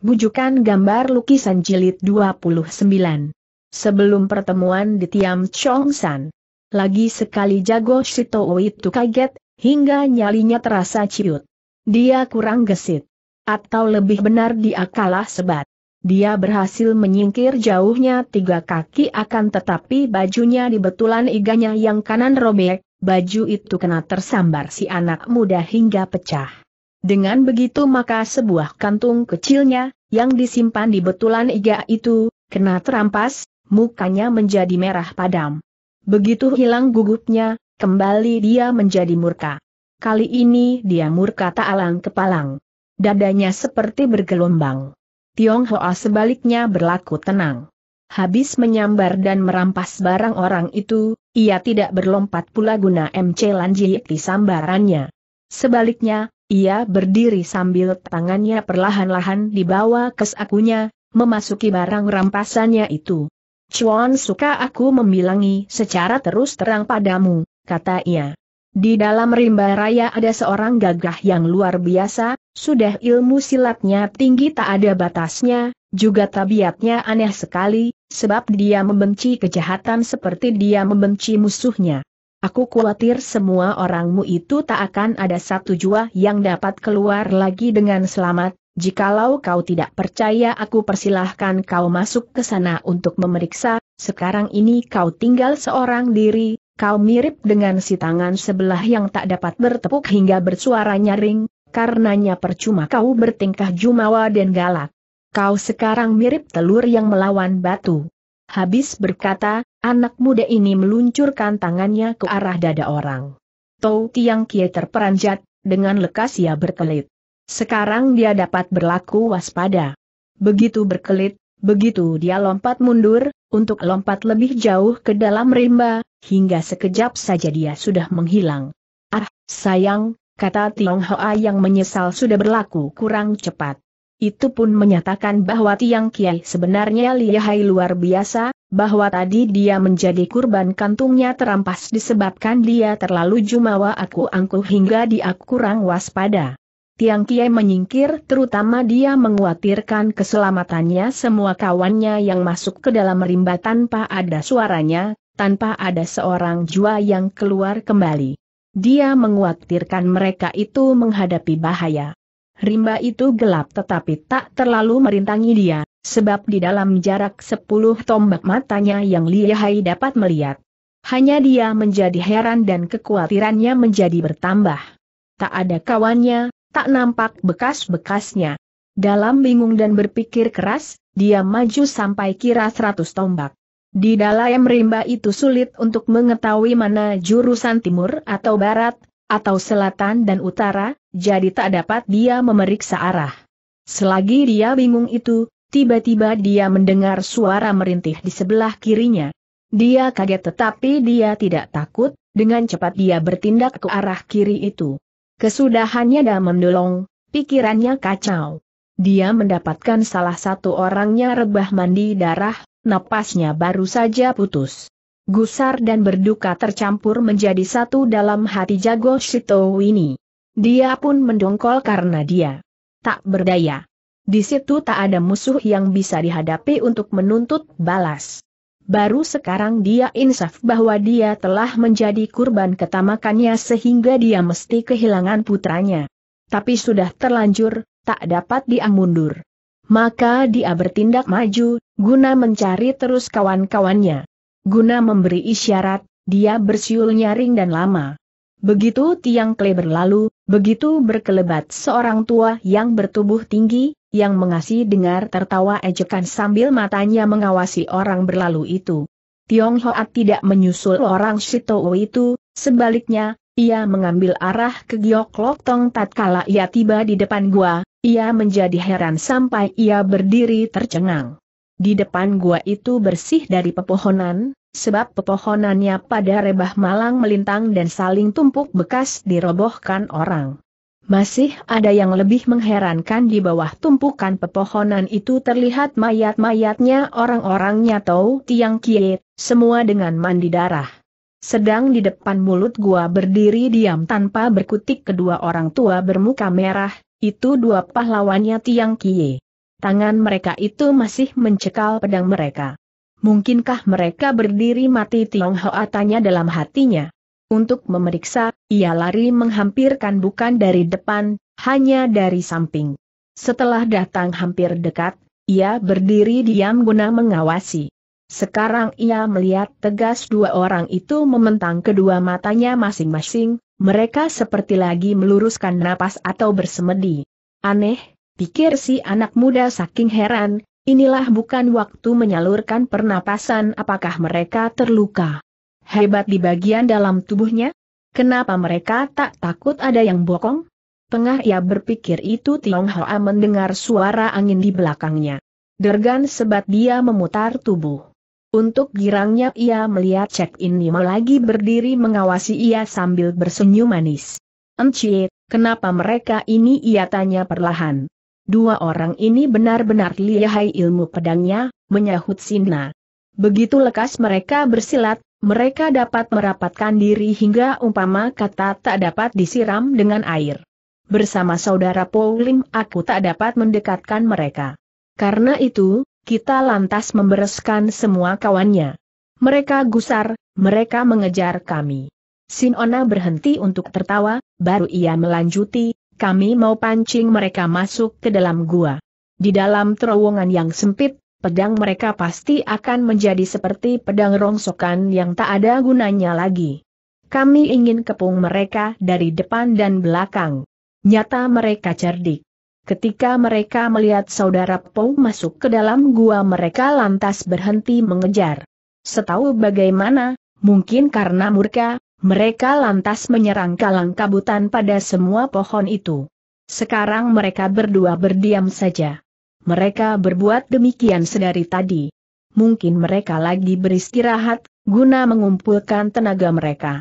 Bujukan gambar lukisan jilid 29. Sebelum pertemuan di Tiam Chong San. Lagi sekali jago Shitou itu kaget, hingga nyalinya terasa ciut. Dia kurang gesit. Atau lebih benar dia kalah sebat. Dia berhasil menyingkir jauhnya tiga kaki akan tetapi bajunya di betulan iganya yang kanan robek, baju itu kena tersambar si anak muda hingga pecah. Dengan begitu maka sebuah kantung kecilnya, yang disimpan di betulan iga itu, kena terampas, mukanya menjadi merah padam. Begitu hilang gugupnya, kembali dia menjadi murka. Kali ini dia murka tak alang kepalang. Dadanya seperti bergelombang. Tiong Hoa sebaliknya berlaku tenang. Habis menyambar dan merampas barang orang itu, ia tidak berlompat pula guna MC lanjik di sambarannya. Sebaliknya, ia berdiri sambil tangannya perlahan-lahan dibawa ke sakunya, memasuki barang rampasannya itu. Chuan suka aku membilangi secara terus terang padamu, kata ia. Di dalam rimba raya ada seorang gagah yang luar biasa, sudah ilmu silatnya tinggi tak ada batasnya, juga tabiatnya aneh sekali, sebab dia membenci kejahatan seperti dia membenci musuhnya. Aku khawatir semua orangmu itu tak akan ada satu jua yang dapat keluar lagi dengan selamat, jikalau kau tidak percaya aku persilahkan kau masuk ke sana untuk memeriksa, sekarang ini kau tinggal seorang diri, kau mirip dengan si tangan sebelah yang tak dapat bertepuk hingga bersuara nyaring, karenanya percuma kau bertingkah jumawa dan galak. Kau sekarang mirip telur yang melawan batu. Habis berkata, Anak muda ini meluncurkan tangannya ke arah dada orang. Tou Tiang Kie terperanjat, dengan lekas ia berkelit. Sekarang dia dapat berlaku waspada. Begitu berkelit, begitu dia lompat mundur, untuk lompat lebih jauh ke dalam rimba, hingga sekejap saja dia sudah menghilang. Ah, sayang, kata Tiong Hoa yang menyesal sudah berlaku kurang cepat. Itu pun menyatakan bahwa Tiang Kiai sebenarnya lihai luar biasa, bahwa tadi dia menjadi kurban kantungnya terampas disebabkan dia terlalu jumawa aku angkuh hingga dia kurang waspada. Tiang Kiai menyingkir terutama dia menguatirkan keselamatannya semua kawannya yang masuk ke dalam rimba tanpa ada suaranya, tanpa ada seorang jua yang keluar kembali. Dia menguatirkan mereka itu menghadapi bahaya. Rimba itu gelap tetapi tak terlalu merintangi dia sebab di dalam jarak sepuluh tombak matanya yang lihai dapat melihat. Hanya dia menjadi heran dan kekhawatirannya menjadi bertambah. Tak ada kawannya, tak nampak bekas-bekasnya. Dalam bingung dan berpikir keras, dia maju sampai kira seratus tombak. Di dalam rimba itu sulit untuk mengetahui mana jurusan timur atau barat, atau selatan dan utara, jadi tak dapat dia memeriksa arah. Selagi dia bingung itu, tiba-tiba dia mendengar suara merintih di sebelah kirinya. Dia kaget tetapi dia tidak takut, dengan cepat dia bertindak ke arah kiri itu. Kesudahannya dah mendolong, pikirannya kacau. Dia mendapatkan salah satu orangnya rebah mandi darah, napasnya baru saja putus. Gusar dan berduka tercampur menjadi satu dalam hati jago Shito ini. Dia pun mendongkol karena dia tak berdaya. Di situ tak ada musuh yang bisa dihadapi untuk menuntut balas. Baru sekarang dia insaf bahwa dia telah menjadi kurban ketamakannya sehingga dia mesti kehilangan putranya. Tapi sudah terlanjur, tak dapat dia mundur. Maka dia bertindak maju, guna mencari terus kawan-kawannya. Guna memberi isyarat, dia bersiul nyaring dan lama. Begitu tiang kle berlalu, begitu berkelebat seorang tua yang bertubuh tinggi, yang mengasih dengar tertawa ejekan sambil matanya mengawasi orang berlalu itu. Tiong Hoat tidak menyusul orang Shito itu, sebaliknya, ia mengambil arah ke Giok Lok Tong tatkala ia tiba di depan gua, ia menjadi heran sampai ia berdiri tercengang. Di depan gua itu bersih dari pepohonan, sebab pepohonannya pada rebah malang melintang dan saling tumpuk bekas dirobohkan orang. Masih ada yang lebih mengherankan di bawah tumpukan pepohonan itu terlihat mayat-mayatnya orang orangnya Tau tiang kiet, semua dengan mandi darah. Sedang di depan mulut gua berdiri diam tanpa berkutik kedua orang tua bermuka merah, itu dua pahlawannya tiang kie. Tangan mereka itu masih mencekal pedang mereka. Mungkinkah mereka berdiri mati Tionghoa tanya dalam hatinya? Untuk memeriksa, ia lari menghampirkan bukan dari depan, hanya dari samping. Setelah datang hampir dekat, ia berdiri diam guna mengawasi. Sekarang ia melihat tegas dua orang itu mementang kedua matanya masing-masing, mereka seperti lagi meluruskan napas atau bersemedi. Aneh, pikir si anak muda saking heran, inilah bukan waktu menyalurkan pernapasan apakah mereka terluka hebat di bagian dalam tubuhnya? Kenapa mereka tak takut ada yang bokong? Tengah ia berpikir itu Tiong Hoa mendengar suara angin di belakangnya. Dergan sebat dia memutar tubuh. Untuk girangnya ia melihat Cek In Nima lagi berdiri mengawasi ia sambil bersenyum manis. Encik, kenapa mereka ini ia tanya perlahan. Dua orang ini benar-benar lihai ilmu pedangnya, menyahut Sina. Begitu lekas mereka bersilat, mereka dapat merapatkan diri hingga umpama kata tak dapat disiram dengan air. Bersama saudara Paulim aku tak dapat mendekatkan mereka. Karena itu, kita lantas membereskan semua kawannya. Mereka gusar, mereka mengejar kami. Sinona berhenti untuk tertawa, baru ia melanjuti, kami mau pancing mereka masuk ke dalam gua. Di dalam terowongan yang sempit, pedang mereka pasti akan menjadi seperti pedang rongsokan yang tak ada gunanya lagi. Kami ingin kepung mereka dari depan dan belakang. Nyata mereka cerdik. Ketika mereka melihat saudara Po masuk ke dalam gua mereka lantas berhenti mengejar. Setahu bagaimana, mungkin karena murka, mereka lantas menyerang kalang kabutan pada semua pohon itu. Sekarang mereka berdua berdiam saja. Mereka berbuat demikian sedari tadi. Mungkin mereka lagi beristirahat, guna mengumpulkan tenaga mereka.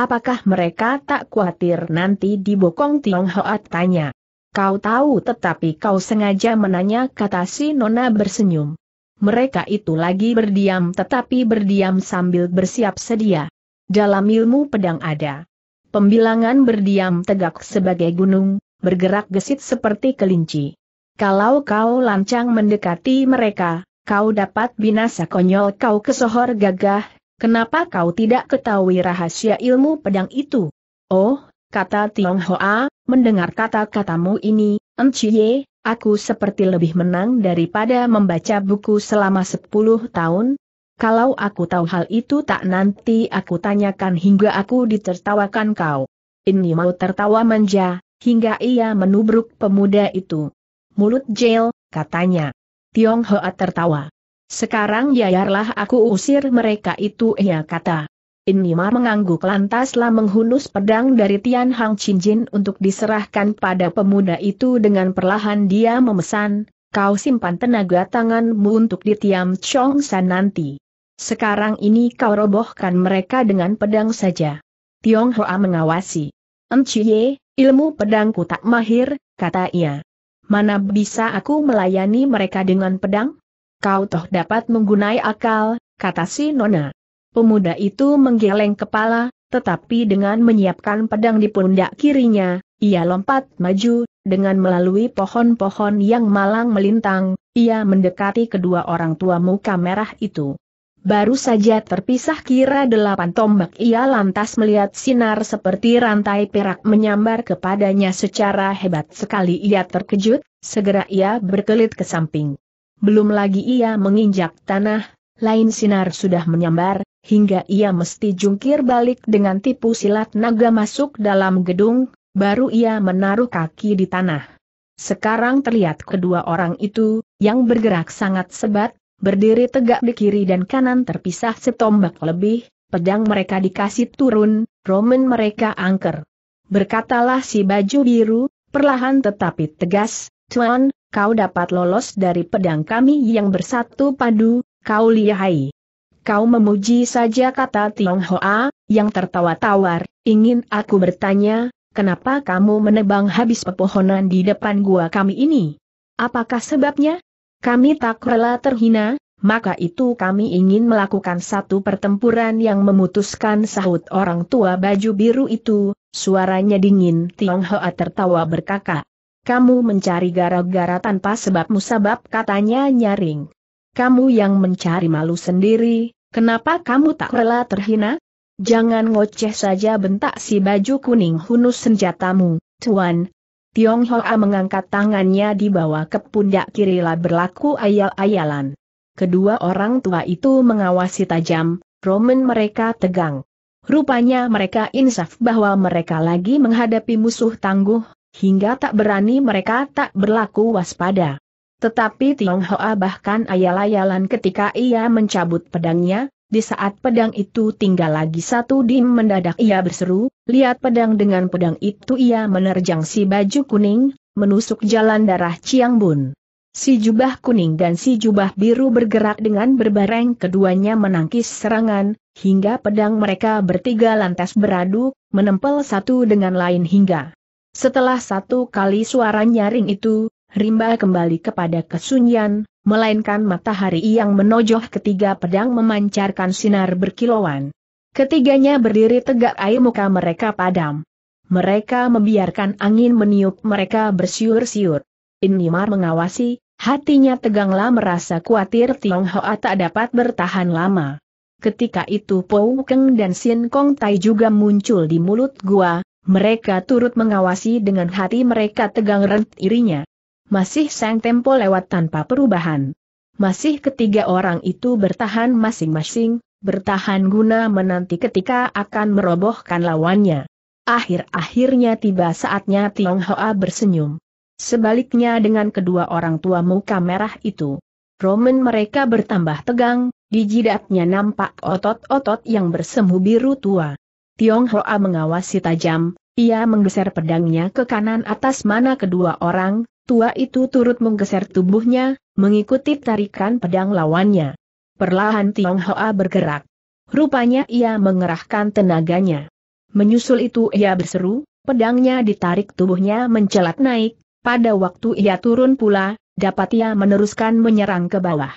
Apakah mereka tak khawatir nanti dibokong Tionghoa tanya? Kau tahu tetapi kau sengaja menanya kata si Nona bersenyum. Mereka itu lagi berdiam tetapi berdiam sambil bersiap sedia. Dalam ilmu pedang ada. Pembilangan berdiam tegak sebagai gunung, bergerak gesit seperti kelinci. Kalau kau lancang mendekati mereka, kau dapat binasa konyol kau kesohor gagah, kenapa kau tidak ketahui rahasia ilmu pedang itu? Oh, kata Hoa, mendengar kata-katamu ini, Enciye, aku seperti lebih menang daripada membaca buku selama 10 tahun. Kalau aku tahu hal itu tak nanti aku tanyakan hingga aku ditertawakan kau. Ini mau tertawa manja, hingga ia menubruk pemuda itu. Mulut jail, katanya. Tiong Hoa tertawa. Sekarang yayarlah aku usir mereka itu ia kata. Inimar mengangguk lantaslah menghunus pedang dari Tian Hang Jin untuk diserahkan pada pemuda itu dengan perlahan dia memesan, kau simpan tenaga tanganmu untuk di Tiam Chong San nanti. Sekarang ini kau robohkan mereka dengan pedang saja. Tiong Hoa mengawasi. Enciye, ilmu pedangku tak mahir, kata ia mana bisa aku melayani mereka dengan pedang? Kau toh dapat menggunai akal, kata si Nona. Pemuda itu menggeleng kepala, tetapi dengan menyiapkan pedang di pundak kirinya, ia lompat maju, dengan melalui pohon-pohon yang malang melintang, ia mendekati kedua orang tua muka merah itu baru saja terpisah kira delapan tombak ia lantas melihat sinar seperti rantai perak menyambar kepadanya secara hebat sekali ia terkejut, segera ia berkelit ke samping. Belum lagi ia menginjak tanah, lain sinar sudah menyambar, hingga ia mesti jungkir balik dengan tipu silat naga masuk dalam gedung, baru ia menaruh kaki di tanah. Sekarang terlihat kedua orang itu, yang bergerak sangat sebat, berdiri tegak di kiri dan kanan terpisah setombak lebih, pedang mereka dikasih turun, roman mereka angker. Berkatalah si baju biru, perlahan tetapi tegas, Tuan, kau dapat lolos dari pedang kami yang bersatu padu, kau lihai. Kau memuji saja kata Hoa, yang tertawa tawar, ingin aku bertanya, kenapa kamu menebang habis pepohonan di depan gua kami ini? Apakah sebabnya? Kami tak rela terhina, maka itu kami ingin melakukan satu pertempuran yang memutuskan sahut orang tua baju biru itu, suaranya dingin Tionghoa tertawa berkakak. Kamu mencari gara-gara tanpa sebab musabab katanya nyaring. Kamu yang mencari malu sendiri, kenapa kamu tak rela terhina? Jangan ngoceh saja bentak si baju kuning hunus senjatamu, Tuan, Tiong Hoa mengangkat tangannya di bawah ke pundak berlaku ayal-ayalan. Kedua orang tua itu mengawasi tajam, Roman mereka tegang. Rupanya mereka insaf bahwa mereka lagi menghadapi musuh tangguh, hingga tak berani mereka tak berlaku waspada. Tetapi Tiong Hoa bahkan ayal-ayalan ketika ia mencabut pedangnya, di saat pedang itu tinggal lagi satu dim mendadak ia berseru, lihat pedang dengan pedang itu ia menerjang si baju kuning, menusuk jalan darah Ciang Bun. Si jubah kuning dan si jubah biru bergerak dengan berbareng keduanya menangkis serangan, hingga pedang mereka bertiga lantas beradu, menempel satu dengan lain hingga. Setelah satu kali suara nyaring itu, rimba kembali kepada kesunyian, melainkan matahari yang menojoh ketiga pedang memancarkan sinar berkilauan. Ketiganya berdiri tegak air muka mereka padam. Mereka membiarkan angin meniup mereka bersiur-siur. Inimar mengawasi, hatinya teganglah merasa khawatir Tionghoa tak dapat bertahan lama. Ketika itu Pou Keng dan Sin Kong Tai juga muncul di mulut gua, mereka turut mengawasi dengan hati mereka tegang rent irinya masih sang tempo lewat tanpa perubahan. Masih ketiga orang itu bertahan masing-masing, bertahan guna menanti ketika akan merobohkan lawannya. Akhir-akhirnya tiba saatnya Tiong Hoa bersenyum. Sebaliknya dengan kedua orang tua muka merah itu. Roman mereka bertambah tegang, di jidatnya nampak otot-otot yang bersemu biru tua. Tiong Hoa mengawasi tajam, ia menggeser pedangnya ke kanan atas mana kedua orang, tua itu turut menggeser tubuhnya, mengikuti tarikan pedang lawannya. Perlahan Tiong Hoa bergerak. Rupanya ia mengerahkan tenaganya. Menyusul itu ia berseru, pedangnya ditarik tubuhnya mencelat naik, pada waktu ia turun pula, dapat ia meneruskan menyerang ke bawah.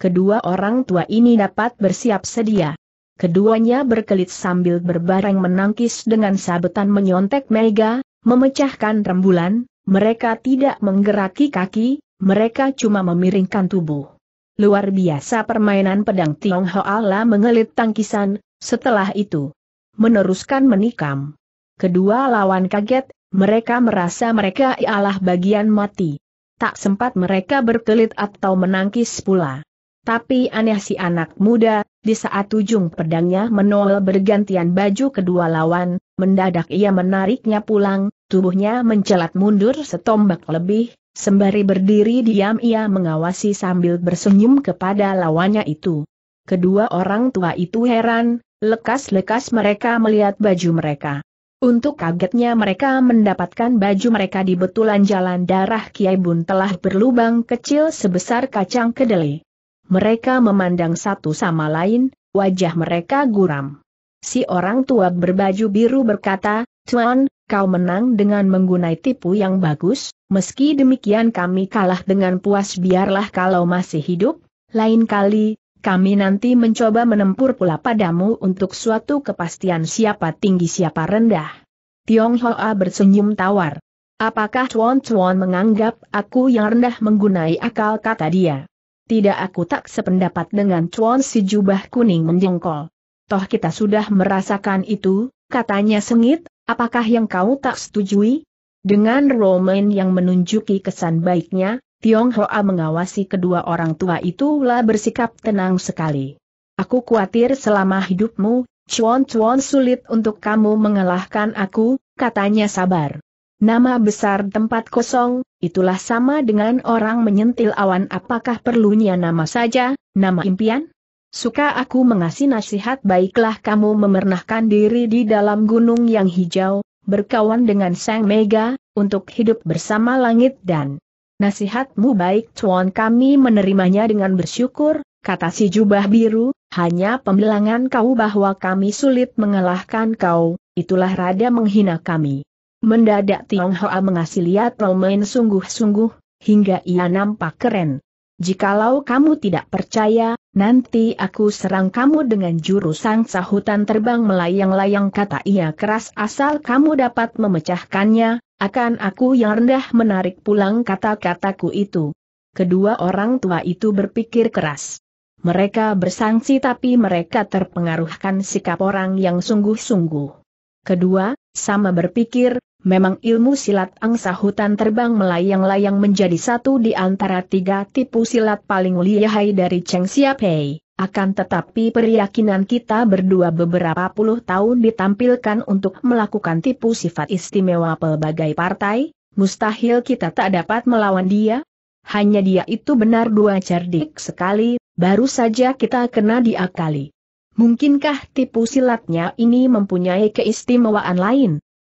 Kedua orang tua ini dapat bersiap sedia. Keduanya berkelit sambil berbareng menangkis dengan sabetan menyontek mega, memecahkan rembulan, mereka tidak menggeraki kaki, mereka cuma memiringkan tubuh. Luar biasa permainan pedang Tionghoa Allah mengelit tangkisan, setelah itu meneruskan menikam. Kedua lawan kaget, mereka merasa mereka ialah bagian mati. Tak sempat mereka berkelit atau menangkis pula. Tapi aneh si anak muda, di saat ujung pedangnya menol bergantian baju kedua lawan, mendadak ia menariknya pulang, tubuhnya mencelat mundur setombak lebih, sembari berdiri diam ia mengawasi sambil bersenyum kepada lawannya itu. Kedua orang tua itu heran, lekas-lekas mereka melihat baju mereka. Untuk kagetnya mereka mendapatkan baju mereka di betulan jalan darah Kiai Bun telah berlubang kecil sebesar kacang kedelai. Mereka memandang satu sama lain, wajah mereka guram. Si orang tua berbaju biru berkata, Tuan, kau menang dengan menggunai tipu yang bagus, meski demikian kami kalah dengan puas biarlah kalau masih hidup, lain kali, kami nanti mencoba menempur pula padamu untuk suatu kepastian siapa tinggi siapa rendah. Tiong Hoa bersenyum tawar. Apakah Tuan Tuan menganggap aku yang rendah menggunai akal kata dia? Tidak aku tak sependapat dengan cuan si jubah kuning menjengkol. Toh kita sudah merasakan itu, katanya sengit, apakah yang kau tak setujui? Dengan Roman yang menunjuki kesan baiknya, Hoa mengawasi kedua orang tua itulah bersikap tenang sekali. Aku khawatir selama hidupmu, cuan-cuan sulit untuk kamu mengalahkan aku, katanya sabar. Nama besar tempat kosong, itulah sama dengan orang menyentil awan apakah perlunya nama saja, nama impian? Suka aku mengasih nasihat baiklah kamu memernahkan diri di dalam gunung yang hijau, berkawan dengan Sang Mega, untuk hidup bersama langit dan nasihatmu baik Tuan kami menerimanya dengan bersyukur, kata si jubah biru, hanya pembelangan kau bahwa kami sulit mengalahkan kau, itulah rada menghina kami. Mendadak Tionghoa mengasih lihat Romain sungguh-sungguh, hingga ia nampak keren. Jikalau kamu tidak percaya, nanti aku serang kamu dengan jurus sang sahutan terbang melayang-layang kata ia keras asal kamu dapat memecahkannya, akan aku yang rendah menarik pulang kata-kataku itu. Kedua orang tua itu berpikir keras. Mereka bersangsi tapi mereka terpengaruhkan sikap orang yang sungguh-sungguh. Kedua, sama berpikir, memang ilmu silat angsa hutan terbang melayang-layang menjadi satu di antara tiga tipu silat paling lihai dari Cheng Xiapei. Akan tetapi peryakinan kita berdua beberapa puluh tahun ditampilkan untuk melakukan tipu sifat istimewa pelbagai partai, mustahil kita tak dapat melawan dia. Hanya dia itu benar dua cerdik sekali, baru saja kita kena diakali. Mungkinkah tipu silatnya ini mempunyai keistimewaan lain?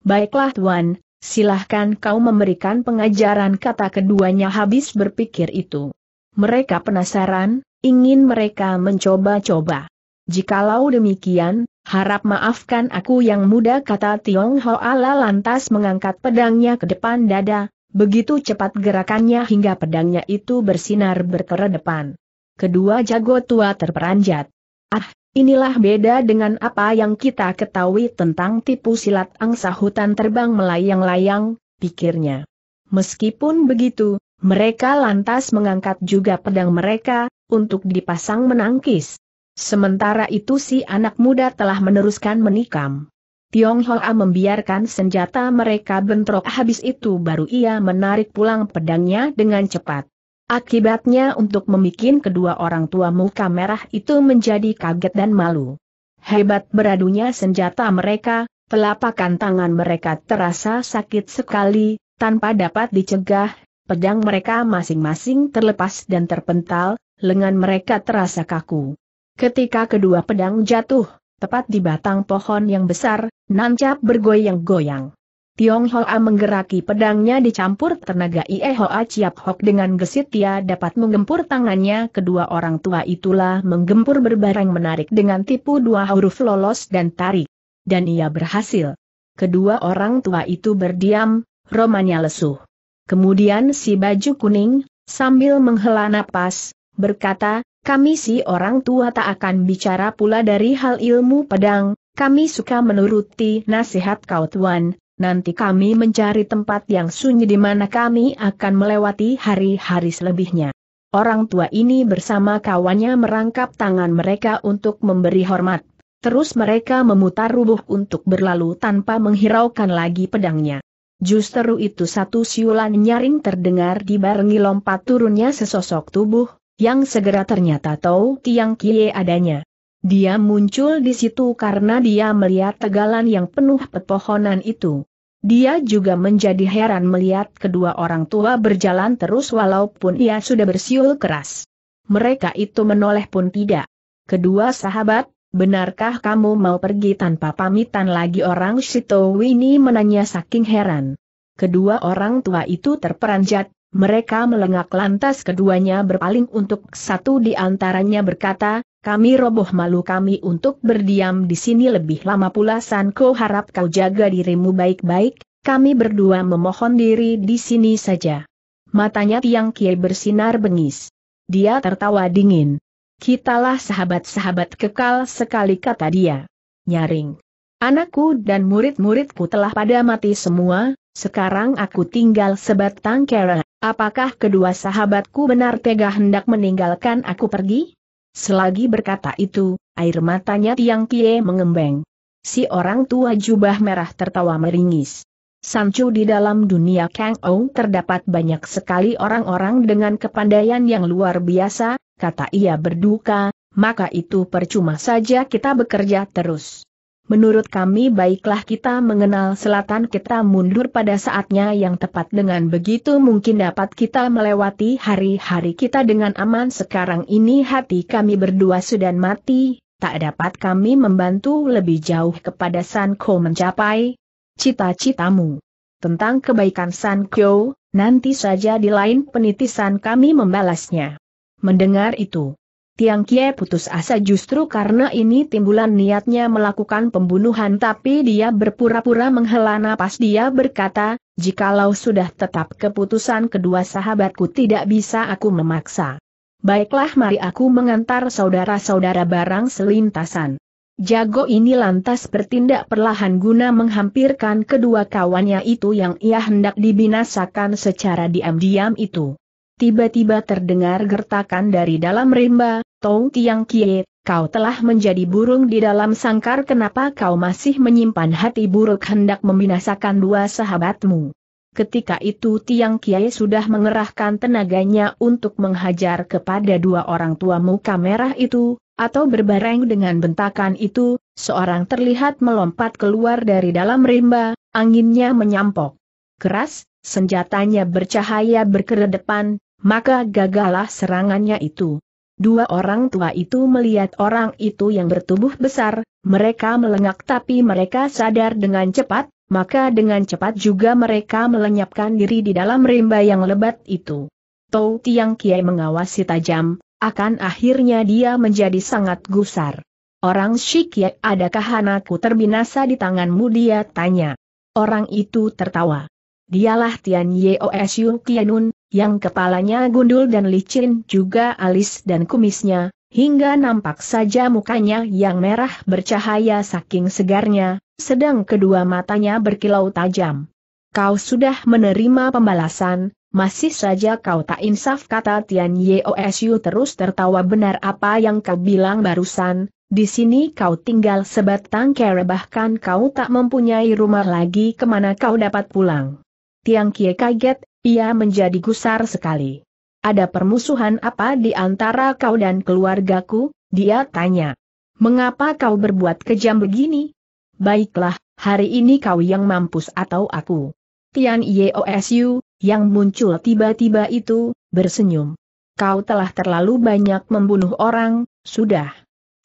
Baiklah Tuan, silahkan kau memberikan pengajaran kata keduanya habis berpikir itu. Mereka penasaran, ingin mereka mencoba-coba. Jikalau demikian, harap maafkan aku yang muda kata Tiong Ho Ala lantas mengangkat pedangnya ke depan dada, begitu cepat gerakannya hingga pedangnya itu bersinar bertera depan. Kedua jago tua terperanjat. Ah, Inilah beda dengan apa yang kita ketahui tentang tipu silat angsa hutan terbang melayang-layang, pikirnya. Meskipun begitu, mereka lantas mengangkat juga pedang mereka, untuk dipasang menangkis. Sementara itu si anak muda telah meneruskan menikam. Tionghoa membiarkan senjata mereka bentrok habis itu baru ia menarik pulang pedangnya dengan cepat. Akibatnya untuk membuat kedua orang tua muka merah itu menjadi kaget dan malu. Hebat beradunya senjata mereka, telapakan tangan mereka terasa sakit sekali, tanpa dapat dicegah, pedang mereka masing-masing terlepas dan terpental, lengan mereka terasa kaku. Ketika kedua pedang jatuh, tepat di batang pohon yang besar, nancap bergoyang-goyang. Tiong Hoa menggeraki pedangnya dicampur tenaga Ie Hoa Chiap Hok dengan gesit ia dapat menggempur tangannya kedua orang tua itulah menggempur berbareng menarik dengan tipu dua huruf lolos dan tarik. Dan ia berhasil. Kedua orang tua itu berdiam, romanya lesuh. Kemudian si baju kuning, sambil menghela napas, berkata, kami si orang tua tak akan bicara pula dari hal ilmu pedang, kami suka menuruti nasihat kau tuan, Nanti kami mencari tempat yang sunyi di mana kami akan melewati hari-hari selebihnya. Orang tua ini bersama kawannya merangkap tangan mereka untuk memberi hormat. Terus mereka memutar rubuh untuk berlalu tanpa menghiraukan lagi pedangnya. Justru itu satu siulan nyaring terdengar dibarengi lompat turunnya sesosok tubuh, yang segera ternyata tahu Tiang Kie adanya. Dia muncul di situ karena dia melihat tegalan yang penuh pepohonan itu. Dia juga menjadi heran melihat kedua orang tua berjalan terus walaupun ia sudah bersiul keras. Mereka itu menoleh pun tidak. Kedua sahabat, benarkah kamu mau pergi tanpa pamitan lagi orang Shito ini menanya saking heran. Kedua orang tua itu terperanjat, mereka melengak lantas keduanya berpaling untuk satu di antaranya berkata, kami roboh malu kami untuk berdiam di sini lebih lama pula Sanko harap kau jaga dirimu baik-baik, kami berdua memohon diri di sini saja. Matanya Tiang Kie bersinar bengis. Dia tertawa dingin. Kitalah sahabat-sahabat kekal sekali kata dia. Nyaring. Anakku dan murid-muridku telah pada mati semua, sekarang aku tinggal sebatang kera. Apakah kedua sahabatku benar tega hendak meninggalkan aku pergi? Selagi berkata itu, air matanya Tiang Kie mengembeng. Si orang tua jubah merah tertawa meringis. Sancu di dalam dunia Kang Ou terdapat banyak sekali orang-orang dengan kepandaian yang luar biasa, kata ia berduka, maka itu percuma saja kita bekerja terus. Menurut kami baiklah kita mengenal selatan kita mundur pada saatnya yang tepat dengan begitu mungkin dapat kita melewati hari-hari kita dengan aman sekarang ini hati kami berdua sudah mati, tak dapat kami membantu lebih jauh kepada Sanko mencapai cita-citamu. Tentang kebaikan Sanko, nanti saja di lain penitisan kami membalasnya. Mendengar itu, Tiang Kie putus asa justru karena ini timbulan niatnya melakukan pembunuhan tapi dia berpura-pura menghela napas dia berkata, jikalau sudah tetap keputusan kedua sahabatku tidak bisa aku memaksa. Baiklah mari aku mengantar saudara-saudara barang selintasan. Jago ini lantas bertindak perlahan guna menghampirkan kedua kawannya itu yang ia hendak dibinasakan secara diam-diam itu. Tiba-tiba terdengar gertakan dari dalam rimba, Tong Tiang Kie, kau telah menjadi burung di dalam sangkar kenapa kau masih menyimpan hati buruk hendak membinasakan dua sahabatmu. Ketika itu Tiang Kiai sudah mengerahkan tenaganya untuk menghajar kepada dua orang tua muka merah itu, atau berbareng dengan bentakan itu, seorang terlihat melompat keluar dari dalam rimba, anginnya menyampok. Keras, senjatanya bercahaya berkedepan maka gagalah serangannya itu. Dua orang tua itu melihat orang itu yang bertubuh besar, mereka melengak tapi mereka sadar dengan cepat, maka dengan cepat juga mereka melenyapkan diri di dalam rimba yang lebat itu. Tou Tiang Kiai mengawasi tajam, akan akhirnya dia menjadi sangat gusar. Orang Shikia adakah anakku terbinasa di tanganmu dia tanya. Orang itu tertawa. Dialah Tian Yeosu Kianun, yang kepalanya gundul dan licin juga alis dan kumisnya, hingga nampak saja mukanya yang merah bercahaya saking segarnya, sedang kedua matanya berkilau tajam. Kau sudah menerima pembalasan, masih saja kau tak insaf kata Tian Yeosu terus tertawa benar apa yang kau bilang barusan, di sini kau tinggal sebatang kere bahkan kau tak mempunyai rumah lagi kemana kau dapat pulang. Tiang Kie kaget, ia menjadi gusar sekali. Ada permusuhan apa di antara kau dan keluargaku? Dia tanya. Mengapa kau berbuat kejam begini? Baiklah, hari ini kau yang mampus atau aku. Tian Yeosu, yang muncul tiba-tiba itu, bersenyum. Kau telah terlalu banyak membunuh orang, sudah.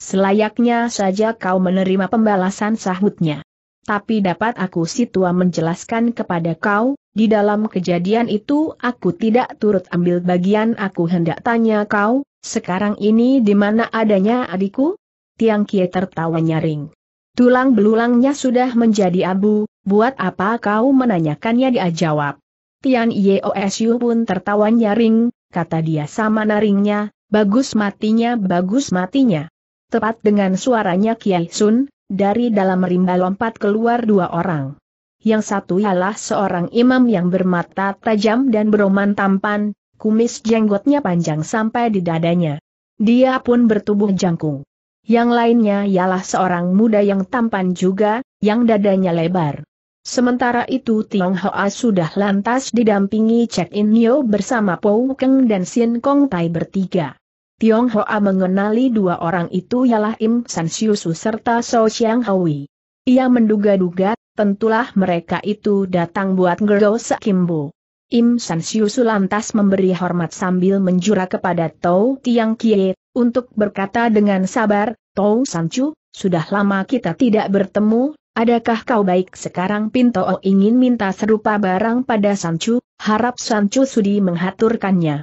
Selayaknya saja kau menerima pembalasan sahutnya. Tapi dapat aku si tua menjelaskan kepada kau, di dalam kejadian itu aku tidak turut ambil bagian aku hendak tanya kau, sekarang ini di mana adanya adikku? Tiang Kie tertawa nyaring. Tulang belulangnya sudah menjadi abu, buat apa kau menanyakannya dia jawab. Tian Yeosu pun tertawa nyaring, kata dia sama naringnya, bagus matinya bagus matinya. Tepat dengan suaranya Kiai Sun, dari dalam rimba lompat keluar dua orang. Yang satu ialah seorang imam yang bermata tajam dan beroman tampan, kumis jenggotnya panjang sampai di dadanya. Dia pun bertubuh jangkung. Yang lainnya ialah seorang muda yang tampan juga, yang dadanya lebar. Sementara itu Tiong Hoa sudah lantas didampingi Cek In Nio bersama Pou Keng dan Sin Kong Tai bertiga. Tiong Hoa mengenali dua orang itu ialah Im San Siusu serta So Xiang Hui. Ia menduga-duga, tentulah mereka itu datang buat Gergo Sekimbo. Im San Siusu lantas memberi hormat sambil menjura kepada Tau Tiang Kie, untuk berkata dengan sabar, Tau Sanchu, sudah lama kita tidak bertemu, adakah kau baik sekarang Pinto ingin minta serupa barang pada Sanchu, harap Sanchu sudi menghaturkannya.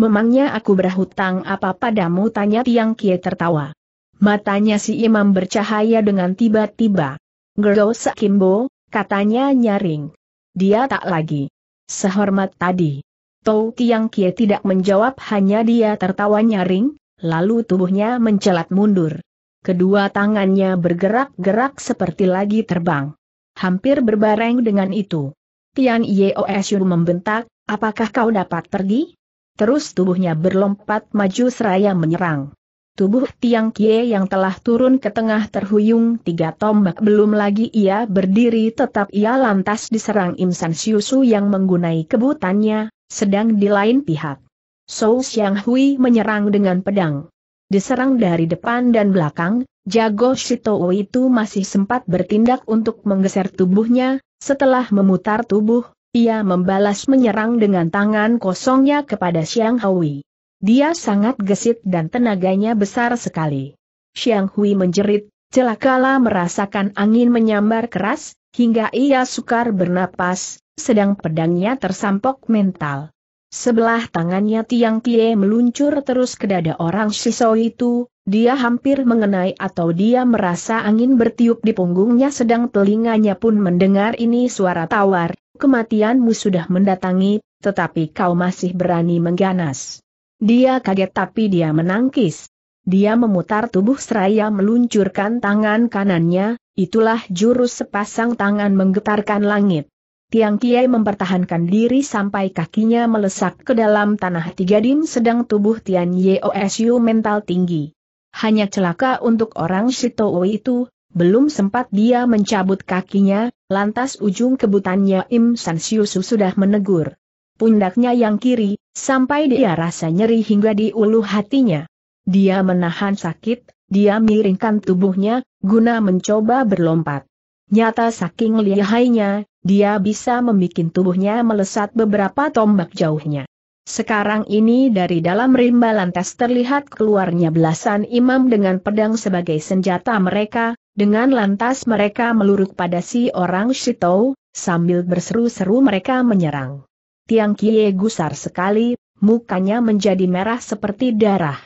Memangnya aku berhutang apa padamu? Tanya Tiang Kie tertawa. Matanya si imam bercahaya dengan tiba-tiba. Gerdo Sakimbo, katanya nyaring. Dia tak lagi. Sehormat tadi. Tau Tiang Kie tidak menjawab hanya dia tertawa nyaring, lalu tubuhnya mencelat mundur. Kedua tangannya bergerak-gerak seperti lagi terbang. Hampir berbareng dengan itu. Tian Yeosu membentak, apakah kau dapat pergi? Terus tubuhnya berlompat maju seraya menyerang. Tubuh Tiang Kie yang telah turun ke tengah terhuyung tiga tombak belum lagi ia berdiri tetap ia lantas diserang Im Imsan Siusu yang menggunai kebutannya, sedang di lain pihak. Sou Xiang Hui menyerang dengan pedang. Diserang dari depan dan belakang, Jago Shitou itu masih sempat bertindak untuk menggeser tubuhnya, setelah memutar tubuh, ia membalas menyerang dengan tangan kosongnya kepada Xiang Hui. Dia sangat gesit dan tenaganya besar sekali. Xiang Hui menjerit, Celakalah merasakan angin menyambar keras, hingga ia sukar bernapas, sedang pedangnya tersampok mental. Sebelah tangannya Tiang Kie meluncur terus ke dada orang Shisou itu, dia hampir mengenai atau dia merasa angin bertiup di punggungnya sedang telinganya pun mendengar ini suara tawar, kematianmu sudah mendatangi, tetapi kau masih berani mengganas. Dia kaget tapi dia menangkis. Dia memutar tubuh seraya meluncurkan tangan kanannya, itulah jurus sepasang tangan menggetarkan langit. Tiang Kiai mempertahankan diri sampai kakinya melesak ke dalam tanah tiga dim sedang tubuh Tian Yeosu mental tinggi. Hanya celaka untuk orang Shitowi itu, belum sempat dia mencabut kakinya, lantas ujung kebutannya Im San Siusu sudah menegur. Pundaknya yang kiri, sampai dia rasa nyeri hingga di ulu hatinya. Dia menahan sakit, dia miringkan tubuhnya, guna mencoba berlompat. Nyata saking lihainya, dia bisa membuat tubuhnya melesat beberapa tombak jauhnya. Sekarang ini dari dalam rimba lantas terlihat keluarnya belasan imam dengan pedang sebagai senjata mereka, dengan lantas mereka meluruk pada si orang Shitou, sambil berseru-seru mereka menyerang. Tiang Kie gusar sekali, mukanya menjadi merah seperti darah.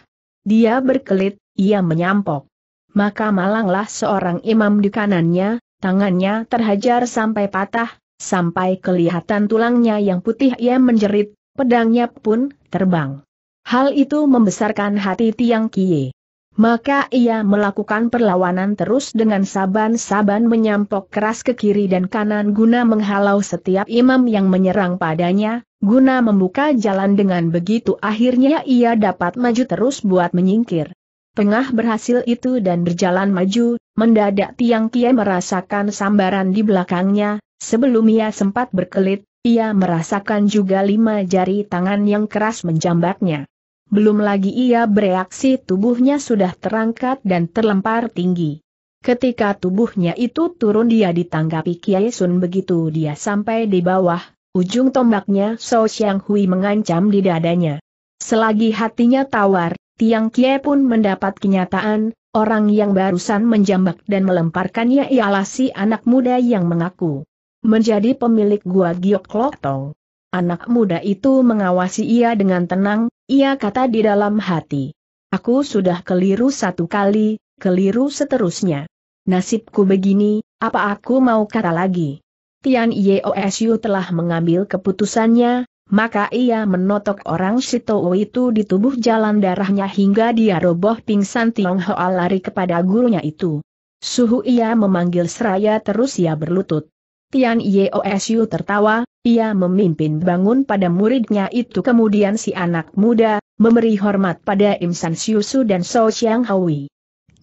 Dia berkelit, ia menyampok. Maka malanglah seorang imam di kanannya, tangannya terhajar sampai patah, sampai kelihatan tulangnya yang putih ia menjerit, pedangnya pun terbang. Hal itu membesarkan hati Tiang Kie. Maka ia melakukan perlawanan terus dengan saban-saban menyampok keras ke kiri dan kanan guna menghalau setiap imam yang menyerang padanya, guna membuka jalan dengan begitu akhirnya ia dapat maju terus buat menyingkir. Tengah berhasil itu dan berjalan maju, mendadak Tiang Kie merasakan sambaran di belakangnya, sebelum ia sempat berkelit, ia merasakan juga lima jari tangan yang keras menjambaknya. Belum lagi ia bereaksi tubuhnya sudah terangkat dan terlempar tinggi. Ketika tubuhnya itu turun dia ditanggapi Kiai Sun begitu dia sampai di bawah, ujung tombaknya So Xiang Hui mengancam di dadanya. Selagi hatinya tawar, Tiang Kie pun mendapat kenyataan, orang yang barusan menjambak dan melemparkannya ialah si anak muda yang mengaku menjadi pemilik gua Giok Lotong. Anak muda itu mengawasi ia dengan tenang, ia kata di dalam hati. Aku sudah keliru satu kali, keliru seterusnya. Nasibku begini, apa aku mau kata lagi? Tian Yeosu telah mengambil keputusannya, maka ia menotok orang Sitowo itu di tubuh jalan darahnya hingga dia roboh pingsan Tionghoa lari kepada gurunya itu. Suhu ia memanggil seraya terus ia berlutut. Tian Yeosu tertawa, ia memimpin bangun pada muridnya itu kemudian si anak muda, memberi hormat pada Im San Siusu dan So Xiang Hui.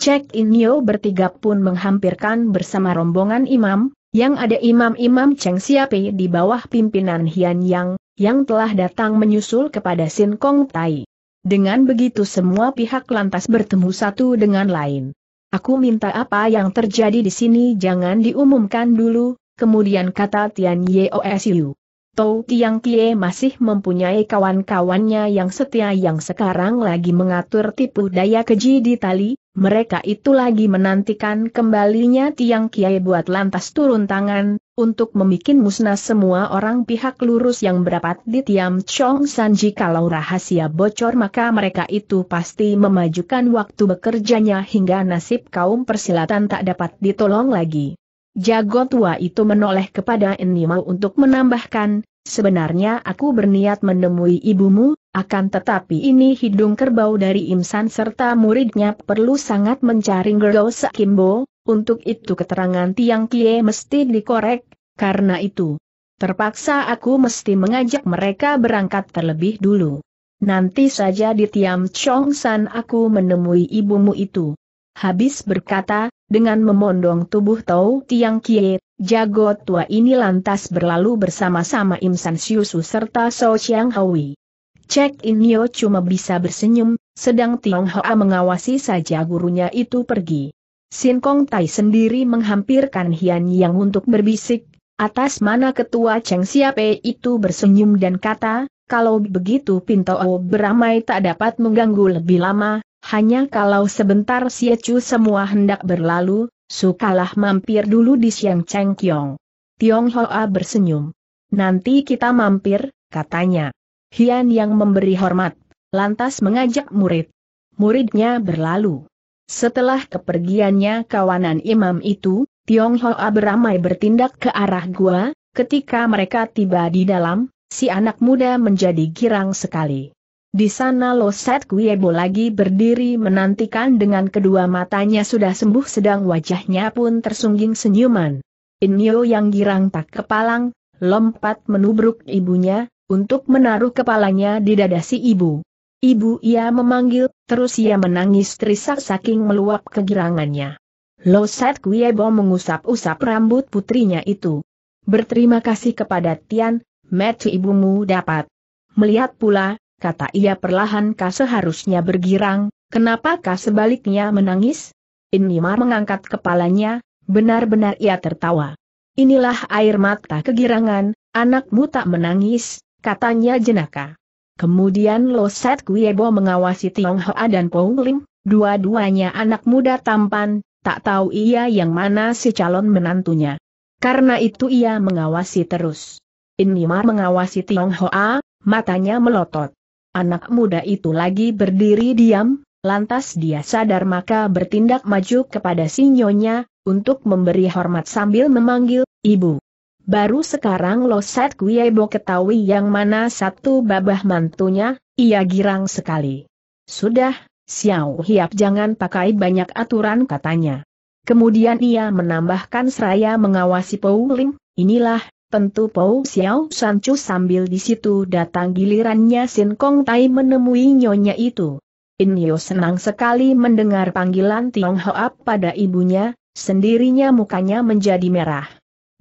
Cek Inyo bertiga pun menghampirkan bersama rombongan imam, yang ada imam-imam Cheng Siapi di bawah pimpinan Hian Yang, yang telah datang menyusul kepada Sin Kong Tai. Dengan begitu semua pihak lantas bertemu satu dengan lain. Aku minta apa yang terjadi di sini jangan diumumkan dulu, kemudian kata Tian Yeosiu. Tou Tiang Kie masih mempunyai kawan-kawannya yang setia yang sekarang lagi mengatur tipu daya keji di tali, mereka itu lagi menantikan kembalinya Tiang Kie buat lantas turun tangan, untuk memikin musnah semua orang pihak lurus yang berapat di Tiam Chong Sanji kalau rahasia bocor maka mereka itu pasti memajukan waktu bekerjanya hingga nasib kaum persilatan tak dapat ditolong lagi. Jago tua itu menoleh kepada Enimau untuk menambahkan, sebenarnya aku berniat menemui ibumu, akan tetapi ini hidung kerbau dari Imsan serta muridnya perlu sangat mencari Gergau Sakimbo, untuk itu keterangan Tiang Kie mesti dikorek, karena itu, terpaksa aku mesti mengajak mereka berangkat terlebih dulu. Nanti saja di Tiam Chong San aku menemui ibumu itu. Habis berkata, dengan memondong tubuh Tau Tiang Kie, jago tua ini lantas berlalu bersama-sama Im San Siusu serta So Chiang Hui. Cek In Yo cuma bisa bersenyum, sedang Tiong Hoa mengawasi saja gurunya itu pergi. Sin Kong Tai sendiri menghampirkan Hian Yang untuk berbisik, Atas mana ketua Cheng Siape itu bersenyum dan kata, kalau begitu Pinto beramai tak dapat mengganggu lebih lama, hanya kalau sebentar siacu semua hendak berlalu, sukalah mampir dulu di Siang Cheng Kiong. Tiong Hoa bersenyum. Nanti kita mampir, katanya. Hian yang memberi hormat, lantas mengajak murid. Muridnya berlalu. Setelah kepergiannya kawanan imam itu, Hoa beramai bertindak ke arah gua, ketika mereka tiba di dalam, si anak muda menjadi girang sekali. Di sana Loset Kuebo lagi berdiri menantikan dengan kedua matanya sudah sembuh sedang wajahnya pun tersungging senyuman. Inyo yang girang tak kepalang, lompat menubruk ibunya, untuk menaruh kepalanya di dada si ibu. Ibu ia memanggil, terus ia menangis terisak saking meluap kegirangannya. Loset Guiebo mengusap-usap rambut putrinya itu. Berterima kasih kepada Tian, Metu ibumu dapat. Melihat pula, kata ia perlahan kah seharusnya bergirang, kenapakah sebaliknya menangis? Inimar mengangkat kepalanya, benar-benar ia tertawa. Inilah air mata kegirangan, anakmu tak menangis, katanya jenaka. Kemudian Loset Guiebo mengawasi Tiong Hoa dan Pong Lim, dua-duanya anak muda tampan, tak tahu ia yang mana si calon menantunya. Karena itu ia mengawasi terus. Inima mengawasi Tiong Hoa, matanya melotot. Anak muda itu lagi berdiri diam, lantas dia sadar maka bertindak maju kepada si nyonya, untuk memberi hormat sambil memanggil, ibu. Baru sekarang Lo set kuyebo ketahui yang mana satu babah mantunya, ia girang sekali. Sudah, Xiao Hiap jangan pakai banyak aturan katanya. Kemudian ia menambahkan seraya mengawasi Pou Ling, inilah, tentu Pou Xiao Sancu sambil di situ datang gilirannya Sin Kong Tai menemui nyonya itu. Inyo senang sekali mendengar panggilan Tiong Hoa pada ibunya, sendirinya mukanya menjadi merah.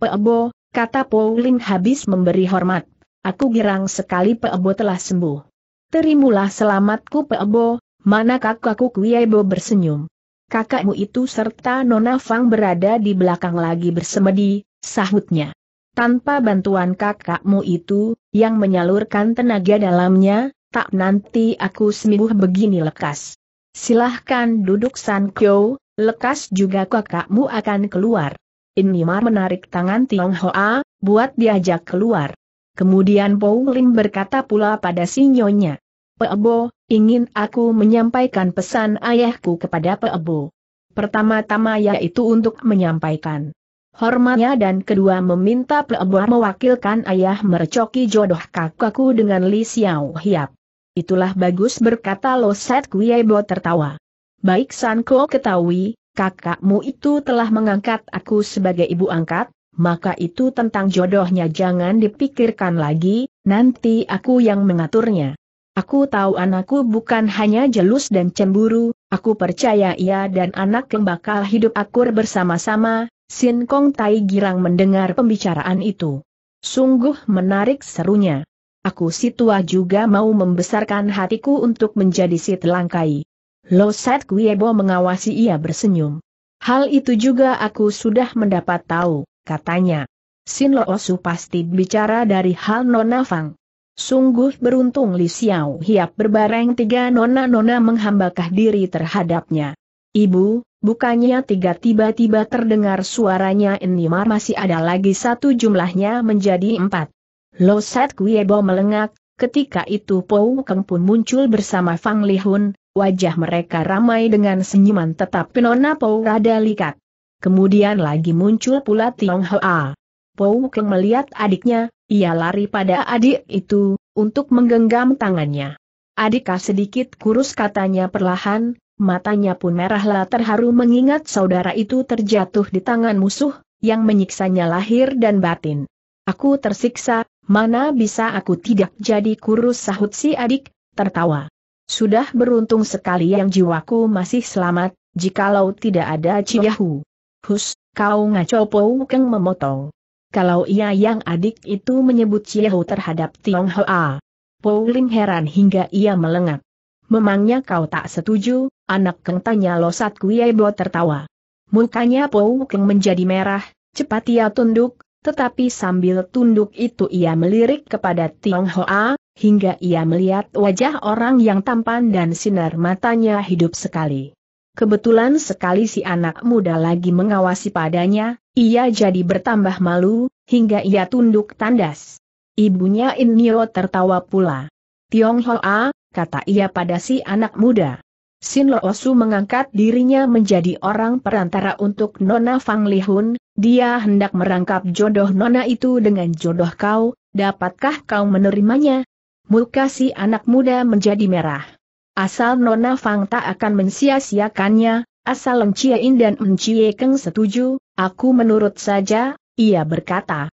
Pebo, kata Ling habis memberi hormat, aku girang sekali Pebo telah sembuh. Terimulah selamatku Pebo, Mana kakakku Kuiebo bersenyum. Kakakmu itu serta Nona Fang berada di belakang lagi bersemedi, sahutnya. Tanpa bantuan kakakmu itu, yang menyalurkan tenaga dalamnya, tak nanti aku sembuh begini lekas. Silahkan duduk San Kyo, lekas juga kakakmu akan keluar. Inimar menarik tangan Tiong Hoa, buat diajak keluar. Kemudian Pou Lim berkata pula pada Sinyonya. Peebo, ingin aku menyampaikan pesan ayahku kepada Peebo. Pertama-tama yaitu untuk menyampaikan hormatnya dan kedua meminta Peebo mewakilkan ayah mercoki jodoh kakakku dengan Li Xiao Hiap. Itulah bagus berkata Lo Set Kuiebo tertawa. Baik Sanko ketahui, kakakmu itu telah mengangkat aku sebagai ibu angkat, maka itu tentang jodohnya jangan dipikirkan lagi, nanti aku yang mengaturnya. Aku tahu anakku bukan hanya jelus dan cemburu, aku percaya ia dan anak yang bakal hidup akur bersama-sama, Sin Kong Tai girang mendengar pembicaraan itu. Sungguh menarik serunya. Aku si tua juga mau membesarkan hatiku untuk menjadi si telangkai. Lo Set Kuiebo mengawasi ia bersenyum. Hal itu juga aku sudah mendapat tahu, katanya. Sin Loosu pasti bicara dari hal nonafang. Sungguh beruntung Li Xiao Hiap berbareng tiga nona-nona menghambakah diri terhadapnya. Ibu, bukannya tiga tiba-tiba terdengar suaranya ini masih ada lagi satu jumlahnya menjadi empat. Lo Set Kuebo melengak, ketika itu Pou Keng pun muncul bersama Fang Lihun, wajah mereka ramai dengan senyuman tetap penona Pou rada likat. Kemudian lagi muncul pula Tiong Hoa. Poukeng melihat adiknya, ia lari pada adik itu, untuk menggenggam tangannya. Adikah sedikit kurus katanya perlahan, matanya pun merahlah terharu mengingat saudara itu terjatuh di tangan musuh, yang menyiksanya lahir dan batin. Aku tersiksa, mana bisa aku tidak jadi kurus sahut si adik, tertawa. Sudah beruntung sekali yang jiwaku masih selamat, jikalau tidak ada Ciyahu. Hus, kau ngaco Poukeng memotong kalau ia yang adik itu menyebut Ciehu terhadap Tionghoa. Pauling heran hingga ia melengak. Memangnya kau tak setuju, anak Keng tanya Losat Kuyebo tertawa. Mukanya Pou Keng menjadi merah, cepat ia tunduk, tetapi sambil tunduk itu ia melirik kepada Tionghoa, hingga ia melihat wajah orang yang tampan dan sinar matanya hidup sekali. Kebetulan sekali si anak muda lagi mengawasi padanya, ia jadi bertambah malu, hingga ia tunduk tandas. Ibunya Nio tertawa pula. Tiong Hoa, kata ia pada si anak muda. Sin Lo Osu mengangkat dirinya menjadi orang perantara untuk Nona Fang Lihun, dia hendak merangkap jodoh Nona itu dengan jodoh kau, dapatkah kau menerimanya? Muka si anak muda menjadi merah. Asal Nona Fang tak akan mensia-siakannya, Asal In dan Encie Keng setuju, aku menurut saja, ia berkata.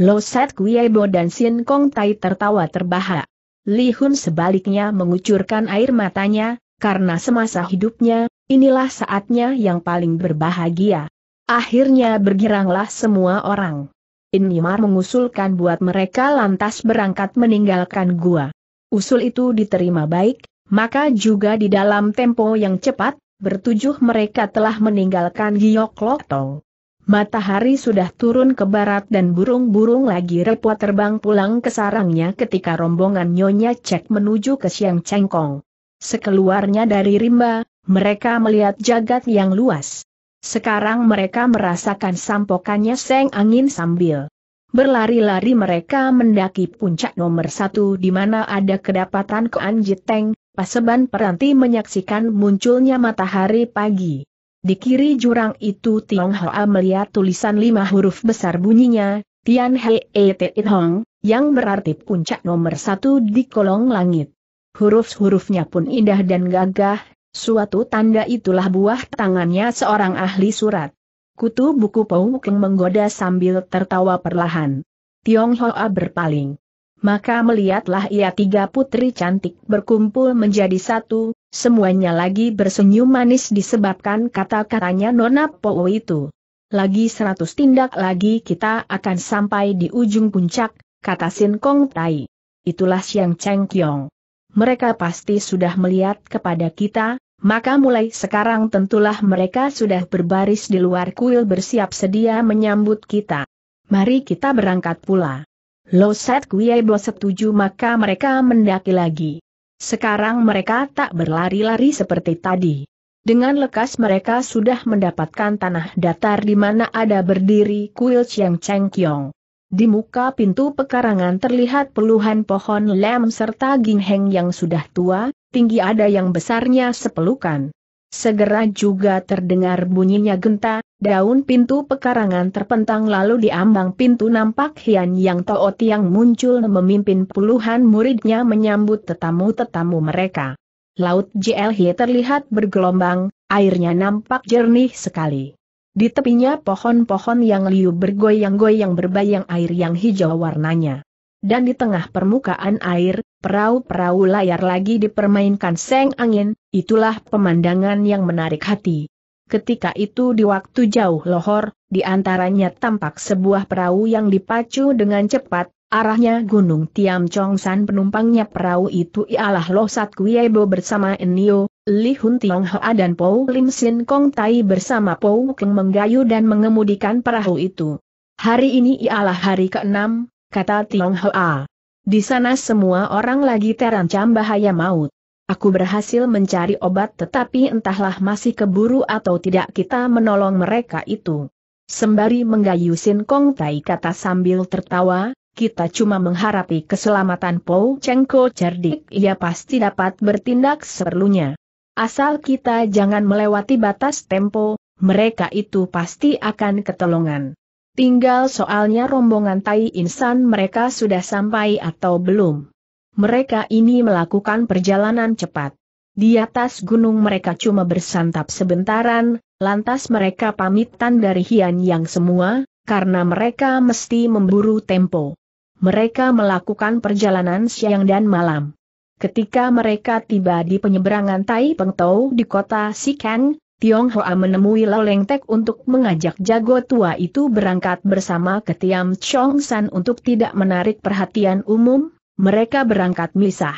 Lo Set Kuiebo dan Sin Kong Tai tertawa terbahak. Li Hun sebaliknya mengucurkan air matanya, karena semasa hidupnya, inilah saatnya yang paling berbahagia. Akhirnya bergiranglah semua orang. Inimar mengusulkan buat mereka lantas berangkat meninggalkan gua. Usul itu diterima baik, maka juga di dalam tempo yang cepat, bertujuh mereka telah meninggalkan Giok Lotong. Matahari sudah turun ke barat dan burung-burung lagi repot terbang pulang ke sarangnya ketika rombongan Nyonya Cek menuju ke Siang Cengkong. Sekeluarnya dari rimba, mereka melihat jagat yang luas. Sekarang mereka merasakan sampokannya seng angin sambil berlari-lari mereka mendaki puncak nomor satu di mana ada kedapatan keanjiteng. Jiteng, Paseban Peranti menyaksikan munculnya matahari pagi. Di kiri jurang itu Tiong Hoa melihat tulisan lima huruf besar bunyinya, Tian He E Te It Hong, yang berarti puncak nomor satu di kolong langit. Huruf-hurufnya pun indah dan gagah, suatu tanda itulah buah tangannya seorang ahli surat. Kutu buku Pau Keng menggoda sambil tertawa perlahan. Tiong Hoa berpaling maka melihatlah ia tiga putri cantik berkumpul menjadi satu, semuanya lagi bersenyum manis disebabkan kata-katanya Nona Po itu. Lagi seratus tindak lagi kita akan sampai di ujung puncak, kata Sin Kong Tai. Itulah Siang Cheng kiong. Mereka pasti sudah melihat kepada kita, maka mulai sekarang tentulah mereka sudah berbaris di luar kuil bersiap sedia menyambut kita. Mari kita berangkat pula. Loset Set Guiebo setuju maka mereka mendaki lagi. Sekarang mereka tak berlari-lari seperti tadi. Dengan lekas mereka sudah mendapatkan tanah datar di mana ada berdiri kuil Chiang Cheng Kiong. Di muka pintu pekarangan terlihat puluhan pohon lem serta gingheng yang sudah tua, tinggi ada yang besarnya sepelukan. Segera juga terdengar bunyinya genta, daun pintu pekarangan terpentang lalu diambang pintu nampak Hian Yang Toot yang muncul memimpin puluhan muridnya menyambut tetamu-tetamu mereka. Laut JLH terlihat bergelombang, airnya nampak jernih sekali. Di tepinya pohon-pohon yang liu bergoyang-goyang berbayang air yang hijau warnanya. Dan di tengah permukaan air, Perahu-perahu layar lagi dipermainkan seng angin, itulah pemandangan yang menarik hati. Ketika itu di waktu jauh lohor, di antaranya tampak sebuah perahu yang dipacu dengan cepat, arahnya Gunung Tiam Chong San penumpangnya perahu itu ialah Losat Kuiebo bersama Enio, Li Hun Tiong Hoa dan Pou Lim Sin Kong Tai bersama Pou Keng menggayu dan mengemudikan perahu itu. Hari ini ialah hari ke-6, kata Tiong Hoa. Di sana semua orang lagi terancam bahaya maut. Aku berhasil mencari obat tetapi entahlah masih keburu atau tidak kita menolong mereka itu. Sembari menggayusin Kong Tai kata sambil tertawa, kita cuma mengharapi keselamatan Po Chengko cerdik ia pasti dapat bertindak seperlunya. Asal kita jangan melewati batas tempo, mereka itu pasti akan ketolongan. Tinggal soalnya rombongan tai insan mereka sudah sampai atau belum. Mereka ini melakukan perjalanan cepat. Di atas gunung mereka cuma bersantap sebentaran, lantas mereka pamitan dari Hian Yang semua, karena mereka mesti memburu tempo. Mereka melakukan perjalanan siang dan malam. Ketika mereka tiba di penyeberangan Tai Pengtou di kota Sikang, Tiong Hoa menemui Leng Tek untuk mengajak jago tua itu berangkat bersama ke Tiam Chong San untuk tidak menarik perhatian umum, mereka berangkat misah.